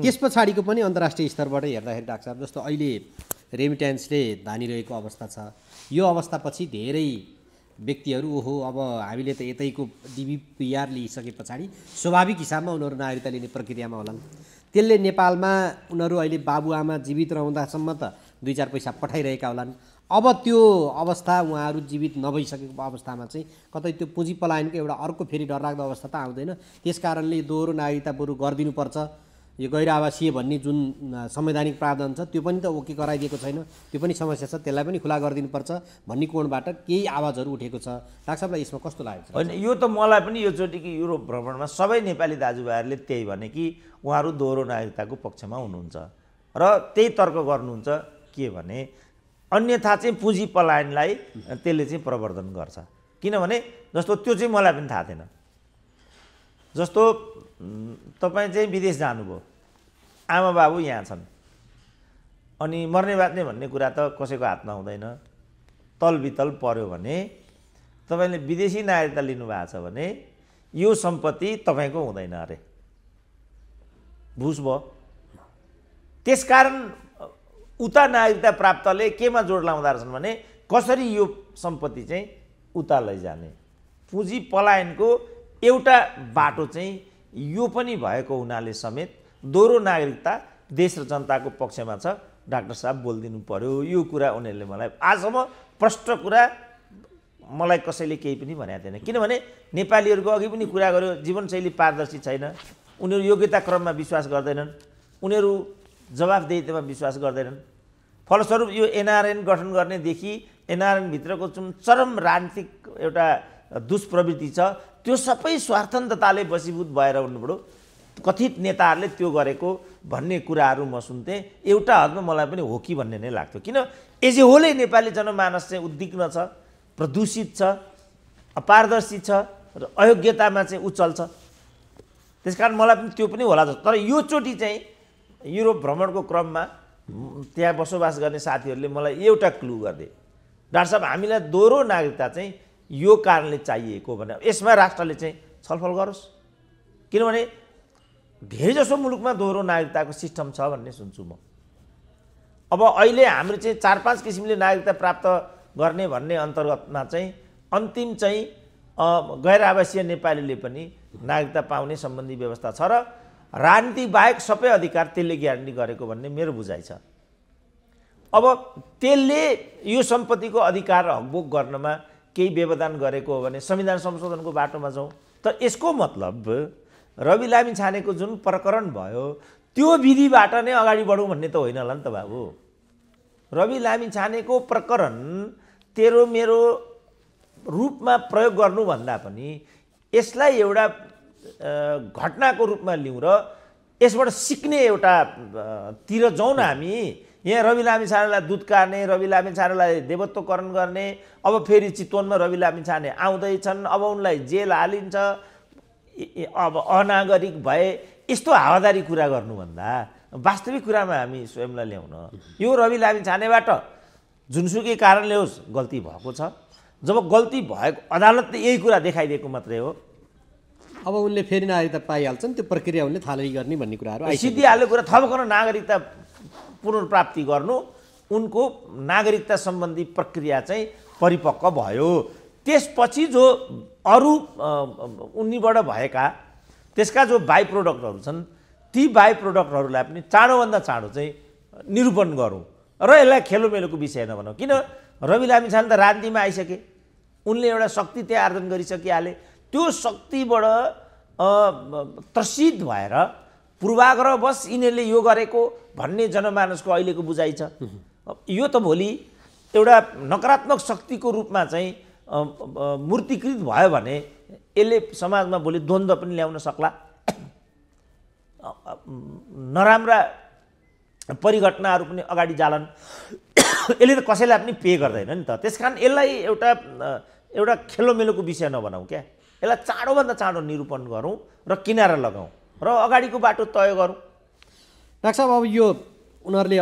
त्यस पछाडिको पनि अन्तर्राष्ट्रिय स्तरबाट हेर्दाखेरि डाक्टर साहब जस्तो अहिले रेमिट्यान्सले धानिरहेको अवस्था छ यो अवस्थापछि धेरै व्यक्तिहरू ओहो अब हामीले त यतैको डिबिपिआर लिइसके पछाडि स्वाभाविक हिसाबमा उनीहरू नागरिकता लिने प्रक्रियामा होलान् त्यसले नेपालमा उनीहरू अहिले बाबुआमा जीवित रहँदासम्म त दुई चार पैसा पठाइरहेका होलान् अब त्यो अवस्था उहाँहरू जीवित नभइसकेको अवस्थामा चाहिँ कतै त्यो पुँजी पलायनको एउटा अर्को फेरि डरलाग्दो अवस्था त आउँदैन त्यस कारणले दोहोरो नागरिकता बरु गरिदिनुपर्छ यो गैर आवासीय भन्ने जुन संवैधानिक प्रावधान छ त्यो पनि त ओके गराइदिएको छैन त्यो पनि समस्या छ त्यसलाई पनि खुला गरिदिनुपर्छ भन्ने कोणबाट केही आवाजहरू उठेको छ डाक्टरलाई यसमा कस्तो लागेको छ होइन यो त मलाई पनि योचोटि कि युरोप भ्रमणमा सबै नेपाली दाजुभाइहरूले त्यही भने कि उहाँहरू दोहोरो नागरिकताको पक्षमा हुनुहुन्छ र त्यही तर्क गर्नुहुन्छ के भने अन्यथा चाहिँ पुँजी पलायनलाई त्यसले चाहिँ प्रवर्धन गर्छ किनभने जस्तो त्यो चाहिँ मलाई पनि थाहा थिएन जस्तो तपाईँ चाहिँ विदेश जानुभयो आमा बाबु यहाँ छन् अनि मर्ने बाँच्ने भन्ने कुरा त कसैको हातमा हुँदैन तल बितल पर्यो भने तपाईँले विदेशी नागरिकता लिनुभएको छ भने यो सम्पत्ति तपाईँको हुँदैन अरे भुस भयो त्यसकारण उता नागरिकता प्राप्तले केमा जोड लाउँदो रहेछन् भने कसरी यो सम्पत्ति चाहिँ उता लैजाने पुँजी पलायनको एउटा बाटो चाहिँ यो पनि भएको हुनाले समेत दोहोरो नागरिकता देश र जनताको पक्षमा छ डाक्टर साहब बोलिदिनु पर्यो यो कुरा उनीहरूले मलाई आजसम्म प्रष्ट कुरा मलाई कसैले केही पनि भनेको थिएन किनभने नेपालीहरूको अघि पनि कुरा गर्यो जीवनशैली पारदर्शी छैन उनीहरू योग्यता क्रममा विश्वास गर्दैनन् उनीहरू जवाफदेहितामा विश्वास गर्दैनन् फलस्वरूप यो एनआरएन गठन गर्नेदेखि एनआरएनभित्रको जुन चरम राजनीतिक एउटा दुष्प्रवृत्ति छ त्यो सबै स्वार्थन्तताले बसीभूत भएर हुनुबाट कथित नेताहरूले त्यो गरेको भन्ने कुराहरू म सुन्थेँ एउटा हदमा मलाई पनि हो कि भन्ने नै लाग्थ्यो किन एज ए नेपाली जनमानस चाहिँ उद्विग्न छ प्रदूषित छ अपारदर्शी छ र अयोग्यतामा चाहिँ उचल्छ छ त्यस कारण मलाई पनि त्यो पनि होला जस्तो तर यो योचोटि चाहिँ युरोप भ्रमणको क्रममा त्यहाँ बसोबास गर्ने साथीहरूले मलाई एउटा क्लु गरिदिए डाक्टर साहब हामीलाई दोहोरो नागरिकता चाहिँ यो कारणले चाहिएको भनेर यसमा राष्ट्रले चाहिँ छलफल गरोस् किनभने धेरैजसो मुलुकमा दोहोरो नागरिकताको सिस्टम छ भन्ने सुन्छु म अब अहिले हाम्रो चाहिँ चार पाँच किसिमले नागरिकता प्राप्त गर्ने भन्ने अन्तर्गतमा चाहिँ अन्तिम चाहिँ गैर आवासीय नेपालीले पनि नागरिकता पाउने सम्बन्धी व्यवस्था छ र राजनीति बाहेक सबै अधिकार त्यसले ग्यारेन्टी गरेको भन्ने मेरो बुझाइ छ अब त्यसले यो सम्पत्तिको अधिकार हकबोक गर्नमा केही व्यवधान गरेको हो भने संविधान संशोधनको बाटोमा जाउँ त यसको मतलब रवि लामी छानेको जुन प्रकरण भयो त्यो विधिबाट नै अगाडि बढौँ भन्ने त होइन होला नि त बाबु रवि लामी छानेको प्रकरण तेरो मेरो रूपमा प्रयोग गर्नुभन्दा पनि यसलाई एउटा घटनाको रूपमा लिउँ र यसबाट सिक्ने एउटा एउटातिर जाउँ न हामी यहाँ रवि लामी छानेलाई दुध काट्ने रवि लामी छानेलाई देवत्वकरण गर्ने अब फेरि चितवनमा रवि लामी छाने आउँदैछन् अब उनलाई जेल हालिन्छ अब अनागरिक भए यस्तो हावादारी कुरा गर्नुभन्दा वास्तविक कुरामा हामी स्वयंलाई ल्याउन यो रवि लामी छानेबाट जुनसुकै कारणले होस् गल्ती भएको छ जब गल्ती भएको अदालतले यही कुरा देखाइदिएको मात्रै हो अब उनले फेरि नागरिकता पाइहाल्छन् त्यो प्रक्रिया उनले थालै गर्ने भन्ने कुराहरू सिद्धिहाल्ने कुरा थपकन नागरिकता पुनर्प्राप्ति गर्नु उनको नागरिकता सम्बन्धी प्रक्रिया चाहिँ परिपक्व भयो त्यसपछि जो अरू उनीबाट भएका त्यसका जो बाई प्रोडक्टहरू छन् ती बाई प्रोडक्टहरूलाई पनि चाँडोभन्दा चाँडो चाहिँ निरूपण गरौँ र यसलाई खेलोमेलोको विषय नभनौँ किन रवि लामिछाने त राजनीतिमा आइसके उनले एउटा शक्ति त्यहाँ आर्जन गरिसकिहाले त्यो शक्तिबाट त्रसित भएर पूर्वाग्रह बस यिनीहरूले यो गरेको भन्ने जनमानसको अहिलेको बुझाइ छ यो त भोलि एउटा नकारात्मक शक्तिको रूपमा चाहिँ मूर्तिकृत भयो भने यसले समाजमा भोलि द्वन्द्व पनि ल्याउन सक्ला नराम्रा परिघटनाहरू पनि अगाडि जालन यसले त कसैलाई पनि पे गर्दैन नि त त्यस कारण यसलाई एउटा एउटा खेलोमेलोको विषय नबनाऊ क्या यसलाई चाँडोभन्दा चाँडो निरूपण गरौँ र किनारा लगाऊँ र अगाडिको बाटो तय गरौँ डाक्टर साहब अब यो उनीहरूले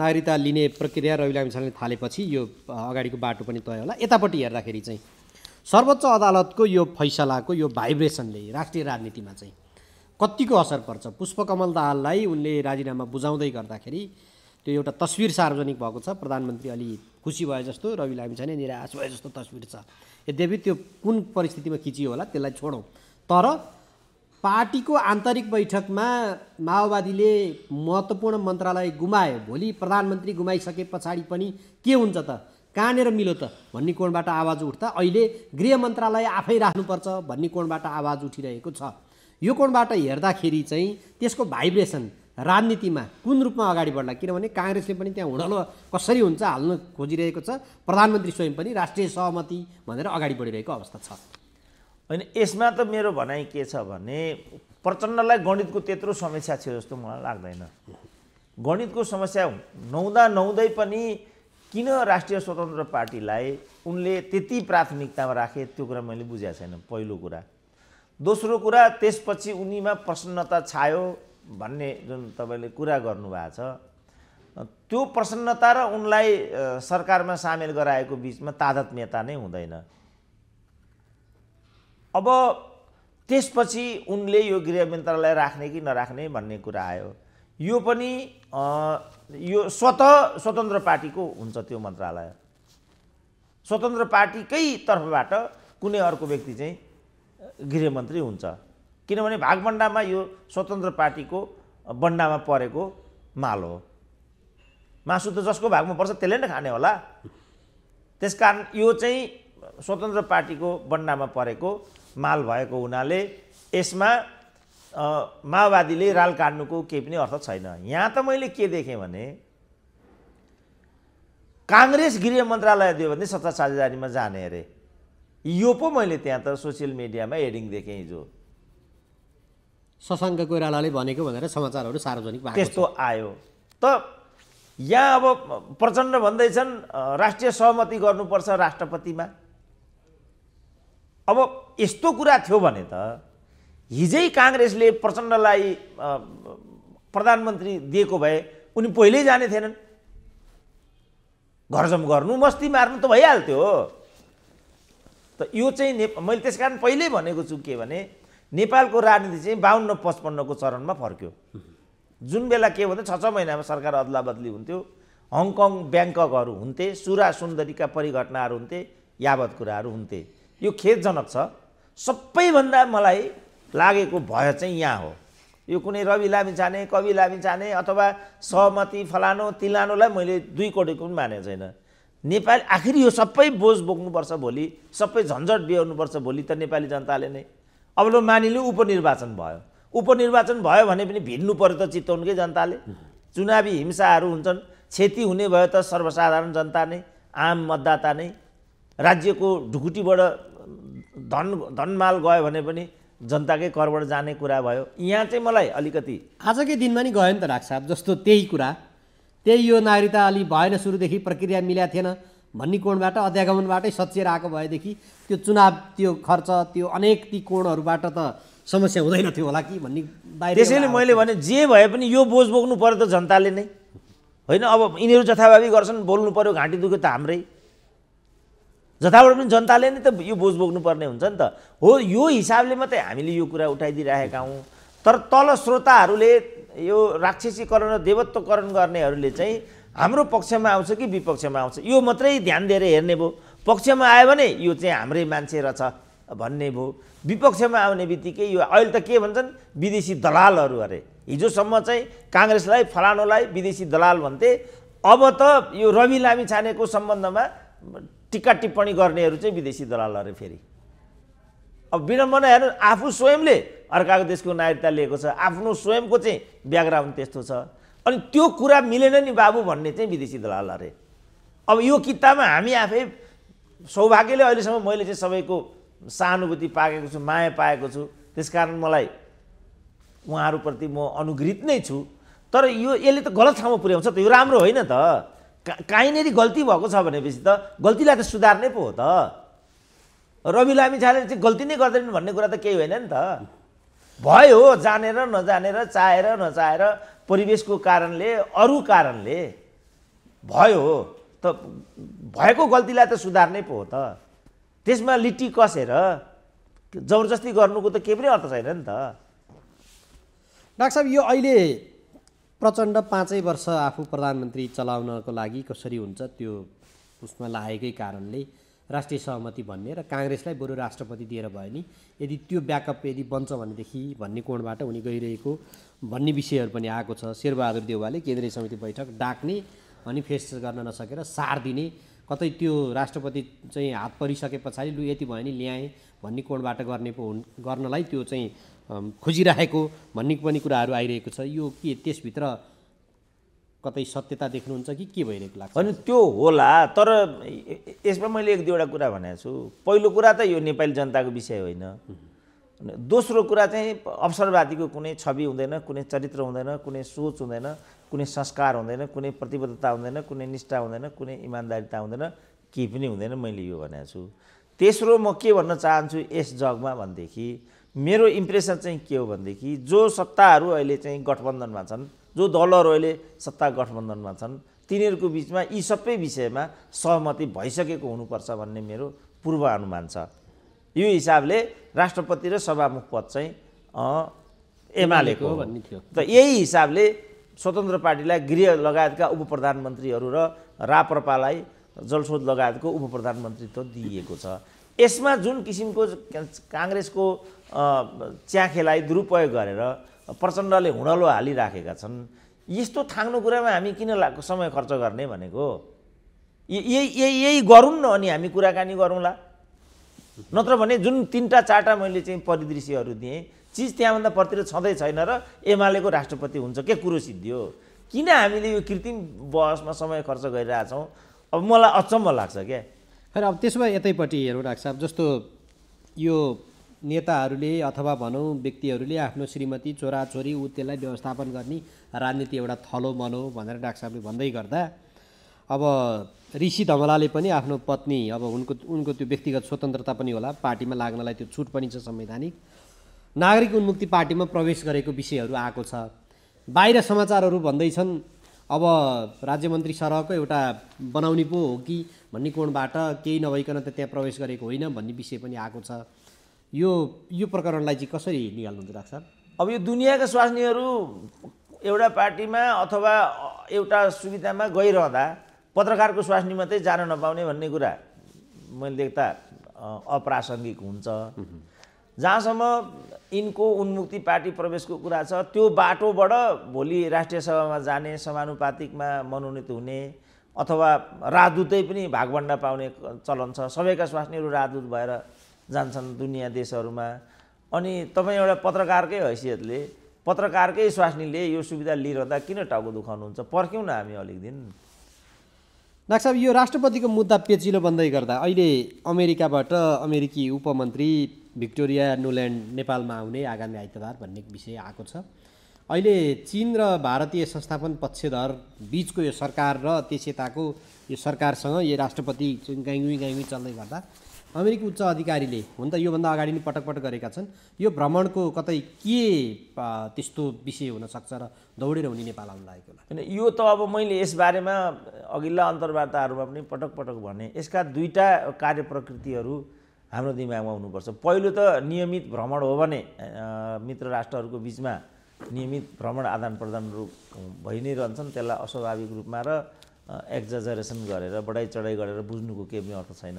नागरिकता लिने प्रक्रिया रवि लामिछानेले थालेपछि यो अगाडिको बाटो पनि तय होला यतापट्टि हेर्दाखेरि चाहिँ सर्वोच्च अदालतको यो फैसलाको यो भाइब्रेसनले राष्ट्रिय राजनीतिमा चाहिँ कतिको असर पर्छ पुष्पकमल दाहाललाई उनले राजीनामा बुझाउँदै गर्दाखेरि त्यो एउटा तस्विर सार्वजनिक भएको छ प्रधानमन्त्री अलि खुसी भए जस्तो रवि लामिछाने निराश भए जस्तो तस्विर छ यद्यपि त्यो कुन परिस्थितिमा खिचियो होला त्यसलाई छोडौँ तर पार्टीको आन्तरिक बैठकमा माओवादीले महत्त्वपूर्ण मन्त्रालय गुमायो भोलि प्रधानमन्त्री गुमाइसके पछाडि पनि के हुन्छ त कहाँनिर मिलो त भन्ने कोणबाट आवाज उठ्दा अहिले गृह मन्त्रालय आफै राख्नुपर्छ भन्ने कोणबाट आवाज उठिरहेको छ यो कोणबाट हेर्दाखेरि चाहिँ त्यसको भाइब्रेसन राजनीतिमा कुन रूपमा अगाडि बढ्ला किनभने काङ्ग्रेसले पनि त्यहाँ हुँडलो कसरी हुन्छ हाल्न खोजिरहेको छ प्रधानमन्त्री स्वयं पनि राष्ट्रिय सहमति भनेर अगाडि बढिरहेको अवस्था छ होइन यसमा त मेरो भनाइ के छ भने प्रचण्डलाई गणितको त्यत्रो समस्या थियो जस्तो मलाई लाग्दैन गणितको समस्या नहुँदा नहुँदै पनि किन राष्ट्रिय स्वतन्त्र पार्टीलाई उनले त्यति प्राथमिकतामा राखे त्यो कुरा मैले बुझाएको छैन पहिलो कुरा दोस्रो कुरा त्यसपछि उनीमा प्रसन्नता छायो भन्ने जुन तपाईँले कुरा गर्नुभएको छ त्यो प्रसन्नता र उनलाई सरकारमा सामेल गराएको बिचमा तादत्म्यता नै हुँदैन अब त्यसपछि उनले यो गृह मन्त्रालय राख्ने कि नराख्ने भन्ने कुरा आयो यो पनि यो स्वत स्वतन्त्र पार्टीको हुन्छ त्यो मन्त्रालय स्वतन्त्र पार्टीकै तर्फबाट कुनै अर्को व्यक्ति चाहिँ गृहमन्त्री हुन्छ किनभने भागभन्डामा यो स्वतन्त्र पार्टीको बन्डामा परेको माल हो मासु त जसको भागमा पर्छ त्यसले नै खाने होला त्यसकारण यो चाहिँ स्वतन्त्र पार्टीको बन्डामा परेको माल भएको हुनाले यसमा माओवादीले राल काट्नुको केही पनि अर्थ छैन यहाँ त मैले के देखेँ भने काङ्ग्रेस गृह मन्त्रालय दियो भने सत्ता साझेदारीमा जाने अरे यो पो मैले त्यहाँ त सोसियल मिडियामा हेडिङ देखेँ हिजो सशङ्क कोइरालाले भनेको भनेर समाचारहरू सार्वजनिक त्यस्तो आयो त यहाँ अब प्रचण्ड भन्दैछन् राष्ट्रिय सहमति गर्नुपर्छ राष्ट्रपतिमा अब यस्तो कुरा थियो भने त हिजै काङ्ग्रेसले प्रचण्डलाई प्रधानमन्त्री दिएको भए उनी पहिल्यै जाने थिएनन् घरजम गर्नु मस्ती मार्नु त भइहाल्थ्यो त यो चाहिँ ने मैले त्यस कारण पहिल्यै भनेको छु के भने नेपालको राजनीति चाहिँ बाहन्न पचपन्नको चरणमा फर्क्यो जुन बेला के भन्दा छ छ महिनामा सरकार अदला बदली हुन्थ्यो हङकङ ब्याङ्ककहरू हुन्थे सुरा सुन्दरीका परिघटनाहरू हुन्थे यावत कुराहरू हुन्थे यो खेदजनक छ सबैभन्दा मलाई लागेको भय चाहिँ यहाँ हो यो कुनै रवि लामिछाने कवि लामिछाने अथवा सहमति फलानो तिलानोलाई मैले दुई कोटीको पनि मानेको छैन नेपाल आखिर यो सबै बोझ बोक्नुपर्छ भोलि सबै झन्झट बिहाउनुपर्छ भोलि त नेपाली जनताले नै अब लो मानिलिउँ उपनिर्वाचन भयो उपनिर्वाचन भयो भने पनि भिड्नु पऱ्यो त चितवनकै जनताले चुनावी हिंसाहरू हुन्छन् क्षति हुने भयो त सर्वसाधारण जनता नै आम मतदाता नै राज्यको ढुकुटीबाट धन धनमाल गयो भने पनि जनताकै करबाट जाने कुरा भयो यहाँ चाहिँ मलाई अलिकति आजकै दिनमा नि गयो नि त राख साहब जस्तो त्यही कुरा त्यही यो नागरिकता अलि भएन सुरुदेखि प्रक्रिया मिलाएको थिएन भन्ने कोणबाट अध्यागमनबाटै सचिएर आएको भएदेखि त्यो चुनाव त्यो खर्च त्यो अनेक ती कोणहरूबाट त समस्या हुँदैन थियो होला कि भन्ने बाहिर त्यसैले मैले भने जे भए पनि यो बोझ बोक्नु पऱ्यो त जनताले नै होइन अब यिनीहरू जथाभावी गर्छन् बोल्नु पऱ्यो घाँटी दुख्यो त हाम्रै जताबाट पनि जनताले नै त यो बोझ बोक्नुपर्ने हुन्छ नि त हो यो हिसाबले मात्रै हामीले यो कुरा उठाइदिइराखेका हौँ तर तल श्रोताहरूले यो राक्षसीकरण र देवत्वकरण गर्नेहरूले चाहिँ हाम्रो पक्षमा आउँछ कि विपक्षमा आउँछ यो मात्रै ध्यान दिएर हेर्ने भयो पक्षमा आयो भने यो चाहिँ हाम्रै मान्छे रहेछ भन्ने भयो विपक्षमा आउने बित्तिकै यो अहिले त के भन्छन् विदेशी दलालहरू अरे हिजोसम्म चाहिँ काङ्ग्रेसलाई फलानुलाई विदेशी दलाल भन्थे अब त यो रवि लामी छानेको सम्बन्धमा टिका टिप्पणी गर्नेहरू चाहिँ विदेशी दलालहरू फेरि अब विडम्बना हेर्नु आफू स्वयंले अर्काको देशको नागरिकता लिएको छ आफ्नो स्वयंको चाहिँ ब्याकग्राउन्ड त्यस्तो छ अनि त्यो कुरा मिलेन नि बाबु भन्ने चाहिँ विदेशी दलाल अरे अब यो किताबमा हामी आफै सौभाग्यले अहिलेसम्म मैले चाहिँ सबैको सहानुभूति पाएको छु माया पाएको छु त्यसकारण मलाई उहाँहरूप्रति म अनुगृत नै छु तर यो यसले त गलत ठाउँमा पुर्याउँछ त यो राम्रो होइन त काहीँनेरि गल्ती भएको छ भनेपछि त गल्तीलाई त सुधार्ने पो हो त रवि लामी छानेर चाहिँ गल्ती नै गर्दैन भन्ने कुरा त केही होइन नि त भयो जानेर नजानेर चाहेर नचाहेर परिवेशको कारणले अरू कारणले भयो त भएको गल्तीलाई त सुधार्नै पो हो त त्यसमा लिटी कसेर जबरजस्ती गर्नुको त केही पनि अर्थ छैन नि त डाक्टर साहब यो अहिले प्रचण्ड पाँचै वर्ष आफू प्रधानमन्त्री चलाउनको लागि कसरी हुन्छ त्यो उसमा लागेकै कारणले राष्ट्रिय सहमति भन्ने र काङ्ग्रेसलाई बरु राष्ट्रपति दिएर भयो नि यदि त्यो ब्याकअप यदि बन्छ भनेदेखि भन्ने कोणबाट उनी गइरहेको भन्ने विषयहरू पनि आएको छ शेरबहादुर देउवाले केन्द्रीय समिति बैठक डाक्ने अनि फेस गर्न नसकेर सार दिने कतै त्यो राष्ट्रपति चाहिँ हात परिसके पछाडि लु यति भयो नि ल्याएँ भन्ने कोणबाट गर्ने पो हुन् गर्नलाई त्यो चाहिँ खोजिराखेको भन्ने पनि कुराहरू आइरहेको छ यो के त्यसभित्र कतै सत्यता देख्नुहुन्छ कि के भइरहेको लाग्छ होइन त्यो होला तर यसमा मैले एक दुईवटा कुरा भनेको छु पहिलो कुरा त यो नेपाली जनताको विषय होइन दोस्रो कुरा चाहिँ अवसरवादीको कुनै छवि हुँदैन कुनै चरित्र हुँदैन कुनै सोच हुँदैन कुनै संस्कार हुँदैन कुनै प्रतिबद्धता हुँदैन कुनै निष्ठा हुँदैन कुनै इमान्दारिता हुँदैन केही पनि हुँदैन मैले यो भनेको छु तेस्रो म के भन्न चाहन्छु यस जगमा भनेदेखि मेरो इम्प्रेसन चाहिँ के हो भनेदेखि जो सत्ताहरू अहिले चाहिँ गठबन्धनमा छन् जो दलहरू अहिले सत्ता गठबन्धनमा छन् तिनीहरूको बिचमा यी सबै विषयमा सहमति भइसकेको हुनुपर्छ भन्ने मेरो पूर्व अनुमान छ यो हिसाबले राष्ट्रपति र सभामुख पद चाहिँ एमालेको भन्ने थियो त यही हिसाबले स्वतन्त्र पार्टीलाई गृह लगायतका उप प्रधानमन्त्रीहरू र राप्रपालाई जलस्रोत लगायतको उप प्रधानमन्त्रीत्व दिइएको छ यसमा जुन किसिमको काङ्ग्रेसको च्याखेलाई दुरुपयोग गरेर प्रचण्डले हुँडलो हालिराखेका छन् यस्तो थाङ्नु कुरामा हामी किन समय खर्च गर्ने भनेको यही यही यही गरौँ न अनि हामी कुराकानी गरौँला नत्र भने जुन तिनवटा चारवटा मैले चाहिँ परिदृश्यहरू दिएँ चिज त्यहाँभन्दा प्रतिरोध छँदै छैन र एमालेको राष्ट्रपति हुन्छ के कुरो सिद्धियो किन हामीले यो कृत्रिम बहसमा समय खर्च गरिरहेछौँ अब मलाई अचम्म लाग्छ क्या खैर अब त्यसो भए यतैपट्टि हेरौँ डाक्टर साहब जस्तो यो नेताहरूले अथवा भनौँ व्यक्तिहरूले आफ्नो श्रीमती छोराछोरी ऊ त्यसलाई व्यवस्थापन गर्ने राजनीति एउटा थलो बनाऊ भनेर डाक्टर साहबले भन्दै गर्दा अब ऋषि धमलाले पनि आफ्नो पत्नी अब उनको उनको त्यो व्यक्तिगत स्वतन्त्रता पनि होला पार्टीमा लाग्नलाई त्यो छुट पनि छ संवैधानिक नागरिक उन्मुक्ति पार्टीमा प्रवेश गरेको विषयहरू आएको छ बाहिर समाचारहरू भन्दैछन् अब राज्य मन्त्री सरहको एउटा बनाउने पो हो कि भन्ने कोणबाट केही नभइकन त त्यहाँ प्रवेश गरेको होइन भन्ने विषय पनि आएको छ यो यो प्रकरणलाई चाहिँ कसरी निहाल्नुहुन्छ डाक्टर साहब अब यो दुनियाँका स्वास्नीहरू एउटा पार्टीमा अथवा एउटा सुविधामा गइरहँदा पत्रकारको स्वास्नी मात्रै जान नपाउने भन्ने कुरा मैले देख्दा अप्रासङ्गिक हुन्छ जहाँसम्म यिनको उन्मुक्ति पार्टी प्रवेशको कुरा छ त्यो बाटोबाट भोलि राष्ट्रिय सभामा जाने समानुपातिकमा मनोनित हुने अथवा राजदूतै पनि भागभन्डा पाउने चलन छ सबैका स्वास्नीहरू राजदूत भएर जान्छन् दुनियाँ देशहरूमा अनि तपाईँ एउटा पत्रकारकै हैसियतले पत्रकारकै स्वास्नीले यो सुविधा लिइरहँदा किन टाउको दुखाउनुहुन्छ पर्ख्यौँ न हामी अलिक दिन डाक्टर साहब यो राष्ट्रपतिको मुद्दा पेचिलो बन्दै गर्दा अहिले अमेरिकाबाट अमेरिकी उपमन्त्री भिक्टोरिया नोल्यान्ड नेपालमा आउने आगामी आइतबार भन्ने विषय आएको छ अहिले चिन र भारतीय संस्थापन पक्षधर बिचको यो सरकार र त्यस यताको यो सरकारसँग यो राष्ट्रपति गाइङ्वी गाइङ्वी चल्दै गर्दा अमेरिकी उच्च अधिकारीले हुन त योभन्दा अगाडि नै पटक पटक गरेका छन् यो भ्रमणको कतै के त्यस्तो विषय हुनसक्छ र दौडेर हुने नेपाल आउनु लागेको होला किन यो त अब मैले यसबारेमा अघिल्ला अन्तर्वार्ताहरूमा पनि पटक पटक भने यसका दुईवटा कार्य प्रकृतिहरू हाम्रो दिमागमा हुनुपर्छ पहिलो त नियमित भ्रमण हो भने मित्र राष्ट्रहरूको बिचमा नियमित भ्रमण आदान प्रदान रूप भइ नै रहन्छन् त्यसलाई अस्वाभाविक रूपमा र एक्जाजरेसन गरेर बढाइ चढाइ गरेर बुझ्नुको केही पनि अर्थ छैन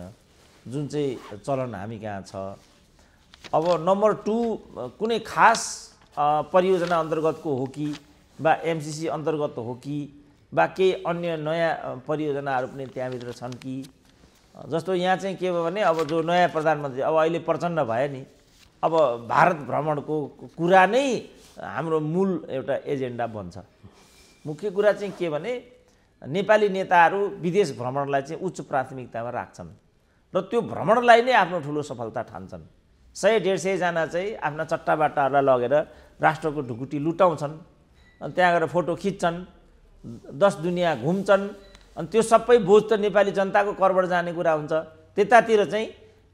जुन चाहिँ चलन हामी कहाँ छ अब नम्बर टू कुनै खास परियोजना अन्तर्गतको हो कि वा एमसिसी अन्तर्गत हो कि वा केही अन्य नयाँ परियोजनाहरू पनि त्यहाँभित्र छन् कि जस्तो यहाँ चाहिँ के भयो भने अब जो नयाँ प्रधानमन्त्री अब अहिले प्रचण्ड भयो नि अब भारत भ्रमणको कुरा नै हाम्रो मूल एउटा एजेन्डा बन्छ मुख्य कुरा चाहिँ के भने नेपाली नेताहरू विदेश भ्रमणलाई चाहिँ उच्च प्राथमिकतामा राख्छन् र त्यो भ्रमणलाई नै आफ्नो ठुलो सफलता ठान्छन् सय डेढ सयजना चाहिँ आफ्ना चट्टाबाटाहरूलाई लगेर राष्ट्रको ढुकुटी लुटाउँछन् अनि त्यहाँ गएर फोटो खिच्छन् दस दुनियाँ घुम्छन् अनि त्यो सबै बोझ त नेपाली जनताको करबाट जाने कुरा हुन्छ त्यतातिर चाहिँ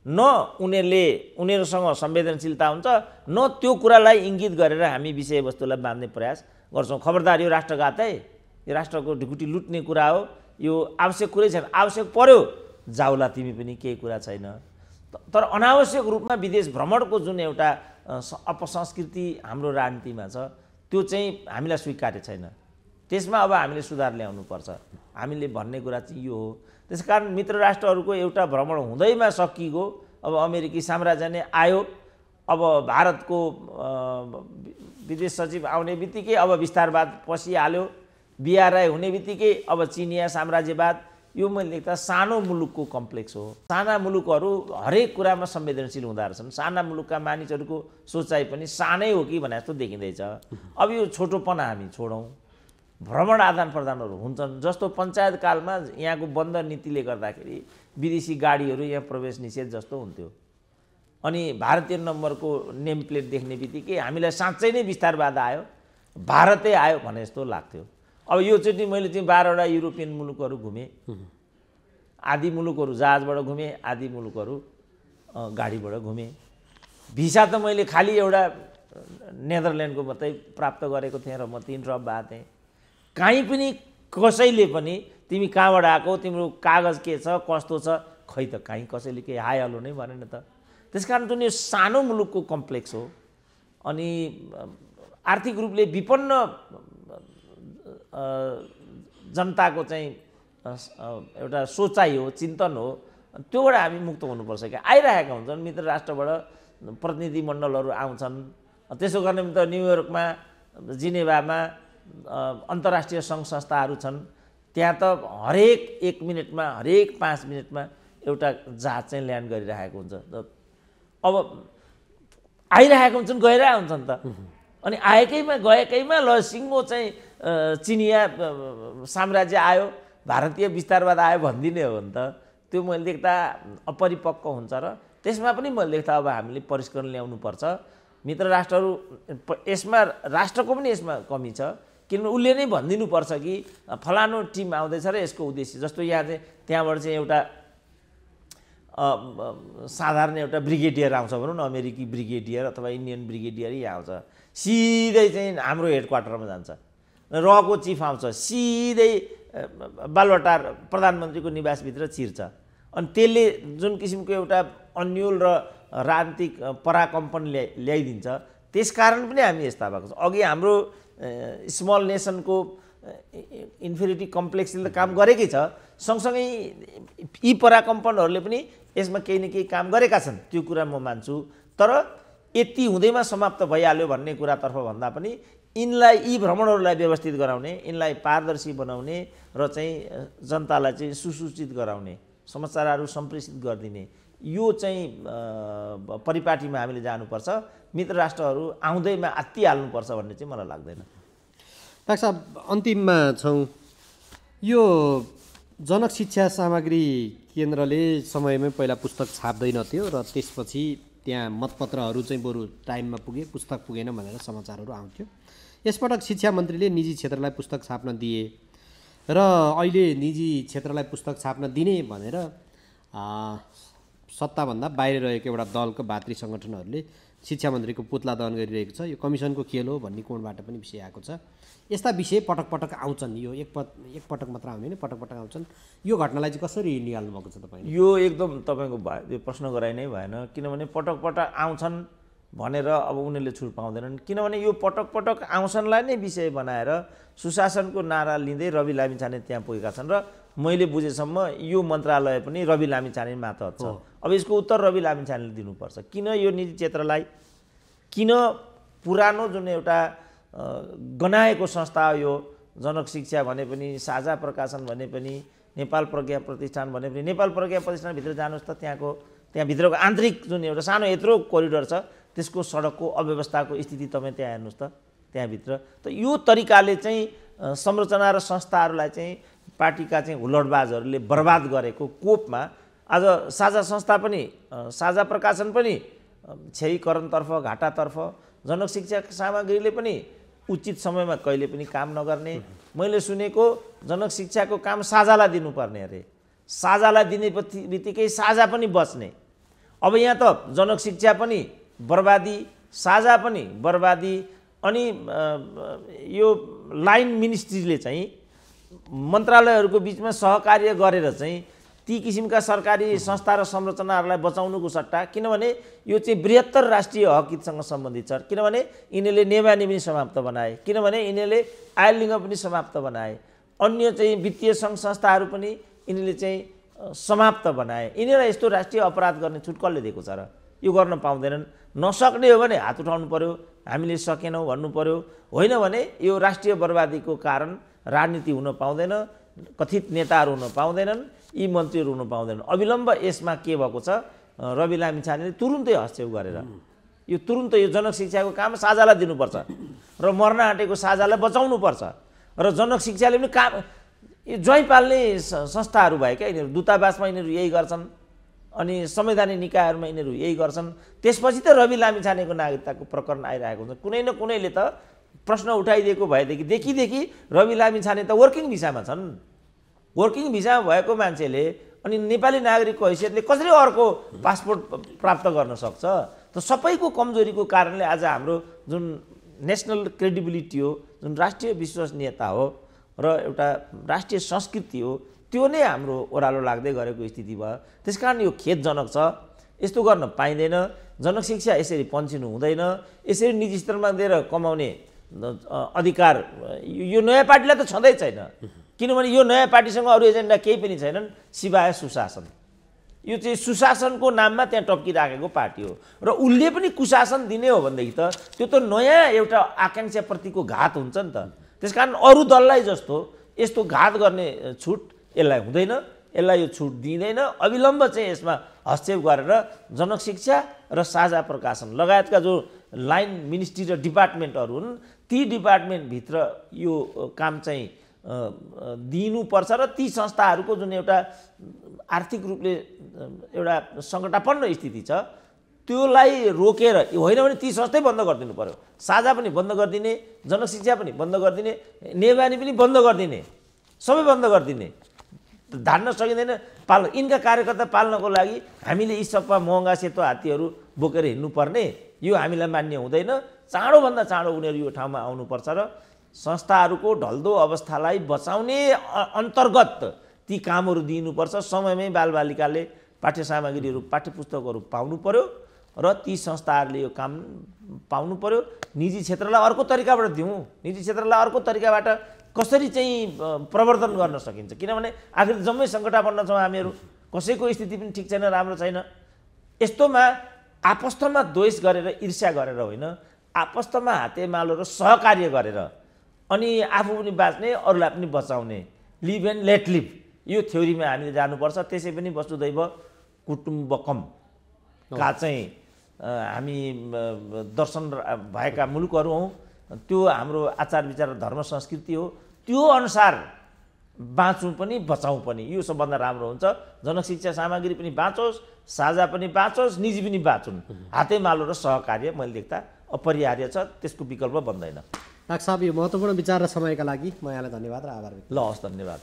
न उनीहरूले उनीहरूसँग संवेदनशीलता हुन्छ न त्यो कुरालाई इङ्गित गरेर हामी विषयवस्तुलाई बाँध्ने प्रयास गर्छौँ खबरदार यो राष्ट्रघात है यो राष्ट्रको ढुकुटी लुट्ने कुरा हो यो आवश्यक कुरै छैन आवश्यक पर्यो जाउला तिमी पनि केही कुरा छैन तर अनावश्यक रूपमा विदेश भ्रमणको जुन एउटा अपसंस्कृति हाम्रो राजनीतिमा छ त्यो चाहिँ हामीलाई स्वीकार्य छैन त्यसमा अब हामीले सुधार ल्याउनु पर्छ हामीले भन्ने कुरा चाहिँ यो हो त्यस कारण मित्र राष्ट्रहरूको एउटा भ्रमण हुँदैमा सकिएको अब अमेरिकी साम्राज्य नै आयो अब भारतको विदेश सचिव आउने बित्तिकै अब विस्तारवाद पसिहाल्यो बिआरआई हुने बित्तिकै अब चिनिया साम्राज्यवाद यो मैले लेख्दा सानो मुलुकको कम्प्लेक्स हो साना मुलुकहरू हरेक कुरामा संवेदनशील हुँदो रहेछन् साना मुलुकका मानिसहरूको सोचाइ पनि सानै हो कि भने जस्तो देखिँदैछ अब यो छोटोपना हामी छोडौँ भ्रमण आदान प्रदानहरू हुन्छन् जस्तो कालमा यहाँको बन्द नीतिले गर्दाखेरि विदेशी गाडीहरू यहाँ प्रवेश निषेध जस्तो हुन्थ्यो अनि भारतीय नम्बरको नेम प्लेट देख्ने बित्तिकै हामीलाई साँच्चै नै विस्तारवाद आयो भारतै आयो भने जस्तो लाग्थ्यो अब योचोटि मैले चाहिँ बाह्रवटा युरोपियन मुलुकहरू घुमेँ आदि मुलुकहरू जहाजबाट घुमेँ आदि मुलुकहरू गाडीबाट घुमेँ भिसा त मैले खालि एउटा नेदरल्यान्डको मात्रै प्राप्त गरेको थिएँ र म तिन ड्रप भएको थिएँ काहीँ पनि कसैले पनि तिमी कहाँबाट आएको तिम्रो कागज के छ कस्तो छ खै त काहीँ कसैले केही हाई नै भनेन त त्यस कारण जुन यो सानो मुलुकको कम्प्लेक्स हो अनि आर्थिक रूपले विपन्न जनताको चाहिँ एउटा सोचाइ हो चिन्तन हो त्योबाट हामी मुक्त हुनुपर्छ क्या आइरहेका हुन्छन् मित्र राष्ट्रबाट प्रतिनिधिमण्डलहरू आउँछन् त्यसो गर्ने त न्युयोर्कमा जिनेभामा अन्तर्राष्ट्रिय सङ्घ संस्थाहरू छन् त्यहाँ त हरेक एक मिनटमा हरेक पाँच मिनटमा एउटा जहाज चाहिँ ल्यान्ड गरिरहेको हुन्छ अब आइरहेको हुन्छन् गइरहेको हुन्छन् त अनि आएकैमा गएकैमा ल सिङ्गो चाहिँ चिनिया साम्राज्य आयो भारतीय विस्तारवाद आयो भनिदिने हो भने त त्यो मैले देख्दा अपरिपक्व हुन्छ र त्यसमा पनि मैले देख्दा अब हामीले परिष्करण ल्याउनुपर्छ मित्र राष्ट्रहरू यसमा राष्ट्रको पनि यसमा कमी छ किनभने उसले नै भनिदिनुपर्छ कि फलानु टिम आउँदैछ र यसको उद्देश्य जस्तो यहाँ चाहिँ त्यहाँबाट चाहिँ एउटा साधारण एउटा ब्रिगेडियर आउँछ भनौँ न अमेरिकी ब्रिगेडियर अथवा इन्डियन ब्रिगेडियर यहाँ आउँछ सिधै चाहिँ हाम्रो हेड क्वार्टरमा जान्छ रको चिफ आउँछ सिधै बालवाटार प्रधानमन्त्रीको निवासभित्र चिर्छ अनि त्यसले जुन किसिमको एउटा अन्यल र राजनीतिक पराकम्पन ल्या ल्याइदिन्छ त्यस कारण पनि हामी यस्ता भएको छ अघि हाम्रो स्मल नेसनको इन्फिनिटी कम्प्लेक्सले त काम गरेकै छ सँगसँगै यी पराकम्पनहरूले पनि यसमा केही न केही काम गरेका छन् त्यो कुरा म मान्छु तर यति हुँदैमा समाप्त भइहाल्यो भन्ने कुरातर्फ भन्दा पनि यिनलाई यी भ्रमणहरूलाई व्यवस्थित गराउने यिनलाई पारदर्शी बनाउने र चाहिँ जनतालाई चाहिँ सुसूचित गराउने समाचारहरू सम्प्रेषित गरिदिने यो चाहिँ परिपाटीमा हामीले जानुपर्छ मित्र राष्ट्रहरू आउँदैमा आत्तिहाल्नुपर्छ भन्ने चाहिँ मलाई लाग्दैन डाक्टर साहब अन्तिममा छौँ यो जनक शिक्षा सामग्री केन्द्रले समयमै पहिला पुस्तक छाप्दैनथ्यो र त्यसपछि त्यहाँ मतपत्रहरू चाहिँ बरु टाइममा पुगे पुस्तक पुगेन भनेर समाचारहरू आउँथ्यो यसपटक शिक्षा मन्त्रीले निजी क्षेत्रलाई पुस्तक छाप्न दिए र अहिले निजी क्षेत्रलाई पुस्तक छाप्न दिने भनेर सत्ताभन्दा बाहिर रहेको एउटा दलको भातृ सङ्गठनहरूले शिक्षा मन्त्रीको पुतला दहन गरिरहेको छ यो कमिसनको खेल हो भन्ने कोणबाट पनि विषय आएको छ यस्ता विषय पटक पटक आउँछन् यो एक पट एक पटक मात्र आउँदैन पटक पटक आउँछन् यो घटनालाई चाहिँ कसरी निहाल्नु भएको छ तपाईँ यो एकदम तपाईँको भयो यो प्रश्न गराइ नै भएन किनभने पटक पटक आउँछन् भनेर अब उनीहरूले छुट पाउँदैनन् किनभने यो पटक पटक आउँछन्लाई नै विषय बनाएर सुशासनको नारा लिँदै रवि लामिछाने त्यहाँ पुगेका छन् र मैले बुझेसम्म यो मन्त्रालय पनि रवि लामिछाने मात्र छ अब यसको उत्तर रवि लामिछानेले दिनुपर्छ किन यो निजी क्षेत्रलाई किन पुरानो जुन एउटा गनाएको संस्था यो जनक शिक्षा भने पनि साझा प्रकाशन भने पनि नेपाल प्रज्ञा प्रतिष्ठान भने पनि नेपाल प्रज्ञा प्रतिष्ठानभित्र जानुहोस् त त्यहाँको त्यहाँभित्रको आन्तरिक जुन एउटा सानो यत्रो कोरिडोर छ त्यसको सडकको अव्यवस्थाको स्थिति तपाईँ त्यहाँ हेर्नुहोस् त त्यहाँभित्र त यो तरिकाले चाहिँ संरचना र संस्थाहरूलाई चाहिँ पार्टीका चाहिँ हुलडबाजहरूले बर्बाद गरेको कोपमा आज साझा संस्था पनि साझा प्रकाशन पनि क्षयीकरणतर्फ घाटातर्फ जनक शिक्षा सामग्रीले पनि उचित समयमा कहिले पनि काम नगर्ने मैले सुनेको जनक शिक्षाको काम साझालाई दिनुपर्ने अरे साझालाई दिने बित्तिकै साझा पनि बच्ने अब यहाँ त जनक शिक्षा पनि बर्बादी साझा पनि बर्बादी अनि यो लाइन मिनिस्ट्रीले चाहिँ मन्त्रालयहरूको बिचमा सहकार्य गरेर चाहिँ ती किसिमका सरकारी संस्था र संरचनाहरूलाई बचाउनुको सट्टा किनभने यो चाहिँ बृहत्तर राष्ट्रिय हकितसँग सम्बन्धित छ किनभने यिनीहरूले नेवानी पनि समाप्त बनाए किनभने यिनीहरूले आयलिङ्ग पनि समाप्त बनाए अन्य चाहिँ वित्तीय सङ्घ संस्थाहरू पनि यिनीहरूले चाहिँ समाप्त बनाए यिनीहरूलाई यस्तो राष्ट्रिय अपराध गर्ने छुट कसले दिएको छ र यो गर्न पाउँदैनन् नसक्ने हो भने हात उठाउनु पऱ्यो हामीले सकेनौँ भन्नु पऱ्यो होइन भने यो राष्ट्रिय बर्बादीको कारण राजनीति हुन पाउँदैन कथित नेताहरू हुन पाउँदैनन् यी मन्त्रीहरू हुन पाउँदैनन् अविलम्ब यसमा के भएको छ रवि लामी छानेले तुरुन्तै हस्तक्षेप गरेर यो तुरुन्तै यो जनक शिक्षाको काम साझालाई दिनुपर्छ र मर्न आँटेको साझालाई बचाउनुपर्छ र जनक शिक्षाले पनि काम यो ज्वाइँ पाल्ने संस्थाहरू भए क्या यिनीहरू दूतावासमा यिनीहरू यही गर्छन् अनि संवैधानिक निकायहरूमा यिनीहरू यही गर्छन् त्यसपछि त रवि लामिछानेको नागरिकताको प्रकरण आइरहेको हुन्छ कुनै न कुनैले त प्रश्न उठाइदिएको भएदेखि देखिदेखि रवि लामिछाने त वर्किङ भिसामा छन् वर्किङ भिसामा भएको मान्छेले अनि नेपाली नागरिकको हैसियतले कसरी अर्को पासपोर्ट प्राप्त गर्न सक्छ त सबैको कमजोरीको कारणले आज हाम्रो जुन नेसनल क्रेडिबिलिटी हो जुन राष्ट्रिय विश्वसनीयता हो र एउटा राष्ट्रिय संस्कृति हो त्यो नै हाम्रो ओह्रालो लाग्दै गरेको स्थिति भयो त्यस कारण यो खेदजनक छ यस्तो गर्न पाइँदैन शिक्षा यसरी पन्चिनु हुँदैन यसरी निजी स्तरमा दिएर कमाउने अधिकार यो नयाँ पार्टीलाई त छँदै छैन किनभने यो नयाँ पार्टीसँग अरू एजेन्डा केही पनि छैनन् सिवाय सुशासन यो चाहिँ सुशासनको नाममा त्यहाँ टप्किराखेको पार्टी हो र उसले पनि कुशासन दिने हो भनेदेखि त त्यो त नयाँ एउटा आकाङ्क्षाप्रतिको घात हुन्छ नि त त्यस कारण अरू दललाई जस्तो यस्तो घात गर्ने छुट यसलाई हुँदैन यसलाई यो छुट दिइँदैन अविलम्ब चाहिँ यसमा हस्तक्षेप गरेर जनक शिक्षा र साझा प्रकाशन लगायतका जो लाइन मिनिस्ट्री र डिपार्टमेन्टहरू हुन् ती डिपार्टमेन्टभित्र यो काम चाहिँ दिनुपर्छ र ती संस्थाहरूको जुन एउटा आर्थिक रूपले एउटा सङ्कटापन्न स्थिति छ त्योलाई रोकेर होइन भने ती संस्थै बन्द गरिदिनु पऱ्यो साझा पनि बन्द गरिदिने जनशिक्षा पनि बन्द गरिदिने नेवानी पनि बन्द गरिदिने सबै बन्द गरिदिने धान्न सकिँदैन पाल यिनका कार्यकर्ता पाल्नको लागि हामीले यी सपा महँगा सेतो हात्तीहरू बोकेर हिँड्नुपर्ने यो हामीलाई मान्य हुँदैन चाँडोभन्दा चाँडो उनीहरू यो ठाउँमा आउनुपर्छ र संस्थाहरूको ढल्दो अवस्थालाई बचाउने अन्तर्गत ती कामहरू दिनुपर्छ समयमै बालबालिकाले पाठ्य सामग्रीहरू पाठ्य पुस्तकहरू पाउनु पऱ्यो र ती संस्थाहरूले यो काम पाउनु पऱ्यो निजी क्षेत्रलाई अर्को तरिकाबाट दिउँ निजी क्षेत्रलाई अर्को तरिकाबाट कसरी चाहिँ प्रवर्तन गर्न सकिन्छ किनभने आखिर जम्मै सङ्कटापन्न छौँ हामीहरू कसैको स्थिति पनि ठिक छैन राम्रो छैन यस्तोमा आपस्तमा द्वेष गरेर ईर्ष्या गरेर होइन आपस्तमा हातेमालो र सहकार्य गरेर अनि आफू पनि बाँच्ने अरूलाई पनि बचाउने लिभ एन्ड लेट लिभ यो थ्योरीमा हामीले जानुपर्छ त्यसै पनि वस्तुदैव कुटुम्बकम का चाहिँ हामी दर्शन भएका मुलुकहरू हौँ त्यो हाम्रो आचार विचार धर्म संस्कृति हो त्यो अनुसार बाँचौँ पनि बचाउँ पनि यो सबभन्दा राम्रो हुन्छ जनशिक्षा सामग्री पनि बाँचोस् साझा पनि बाँचोस् निजी पनि बाँचौँ मालो र सहकार्य मैले देख्दा अपरिहार्य छ त्यसको विकल्प बन्दैन डाक्टर साहब यो महत्त्वपूर्ण विचार र समयका लागि म यहाँलाई धन्यवाद र आभार ल हस् धन्यवाद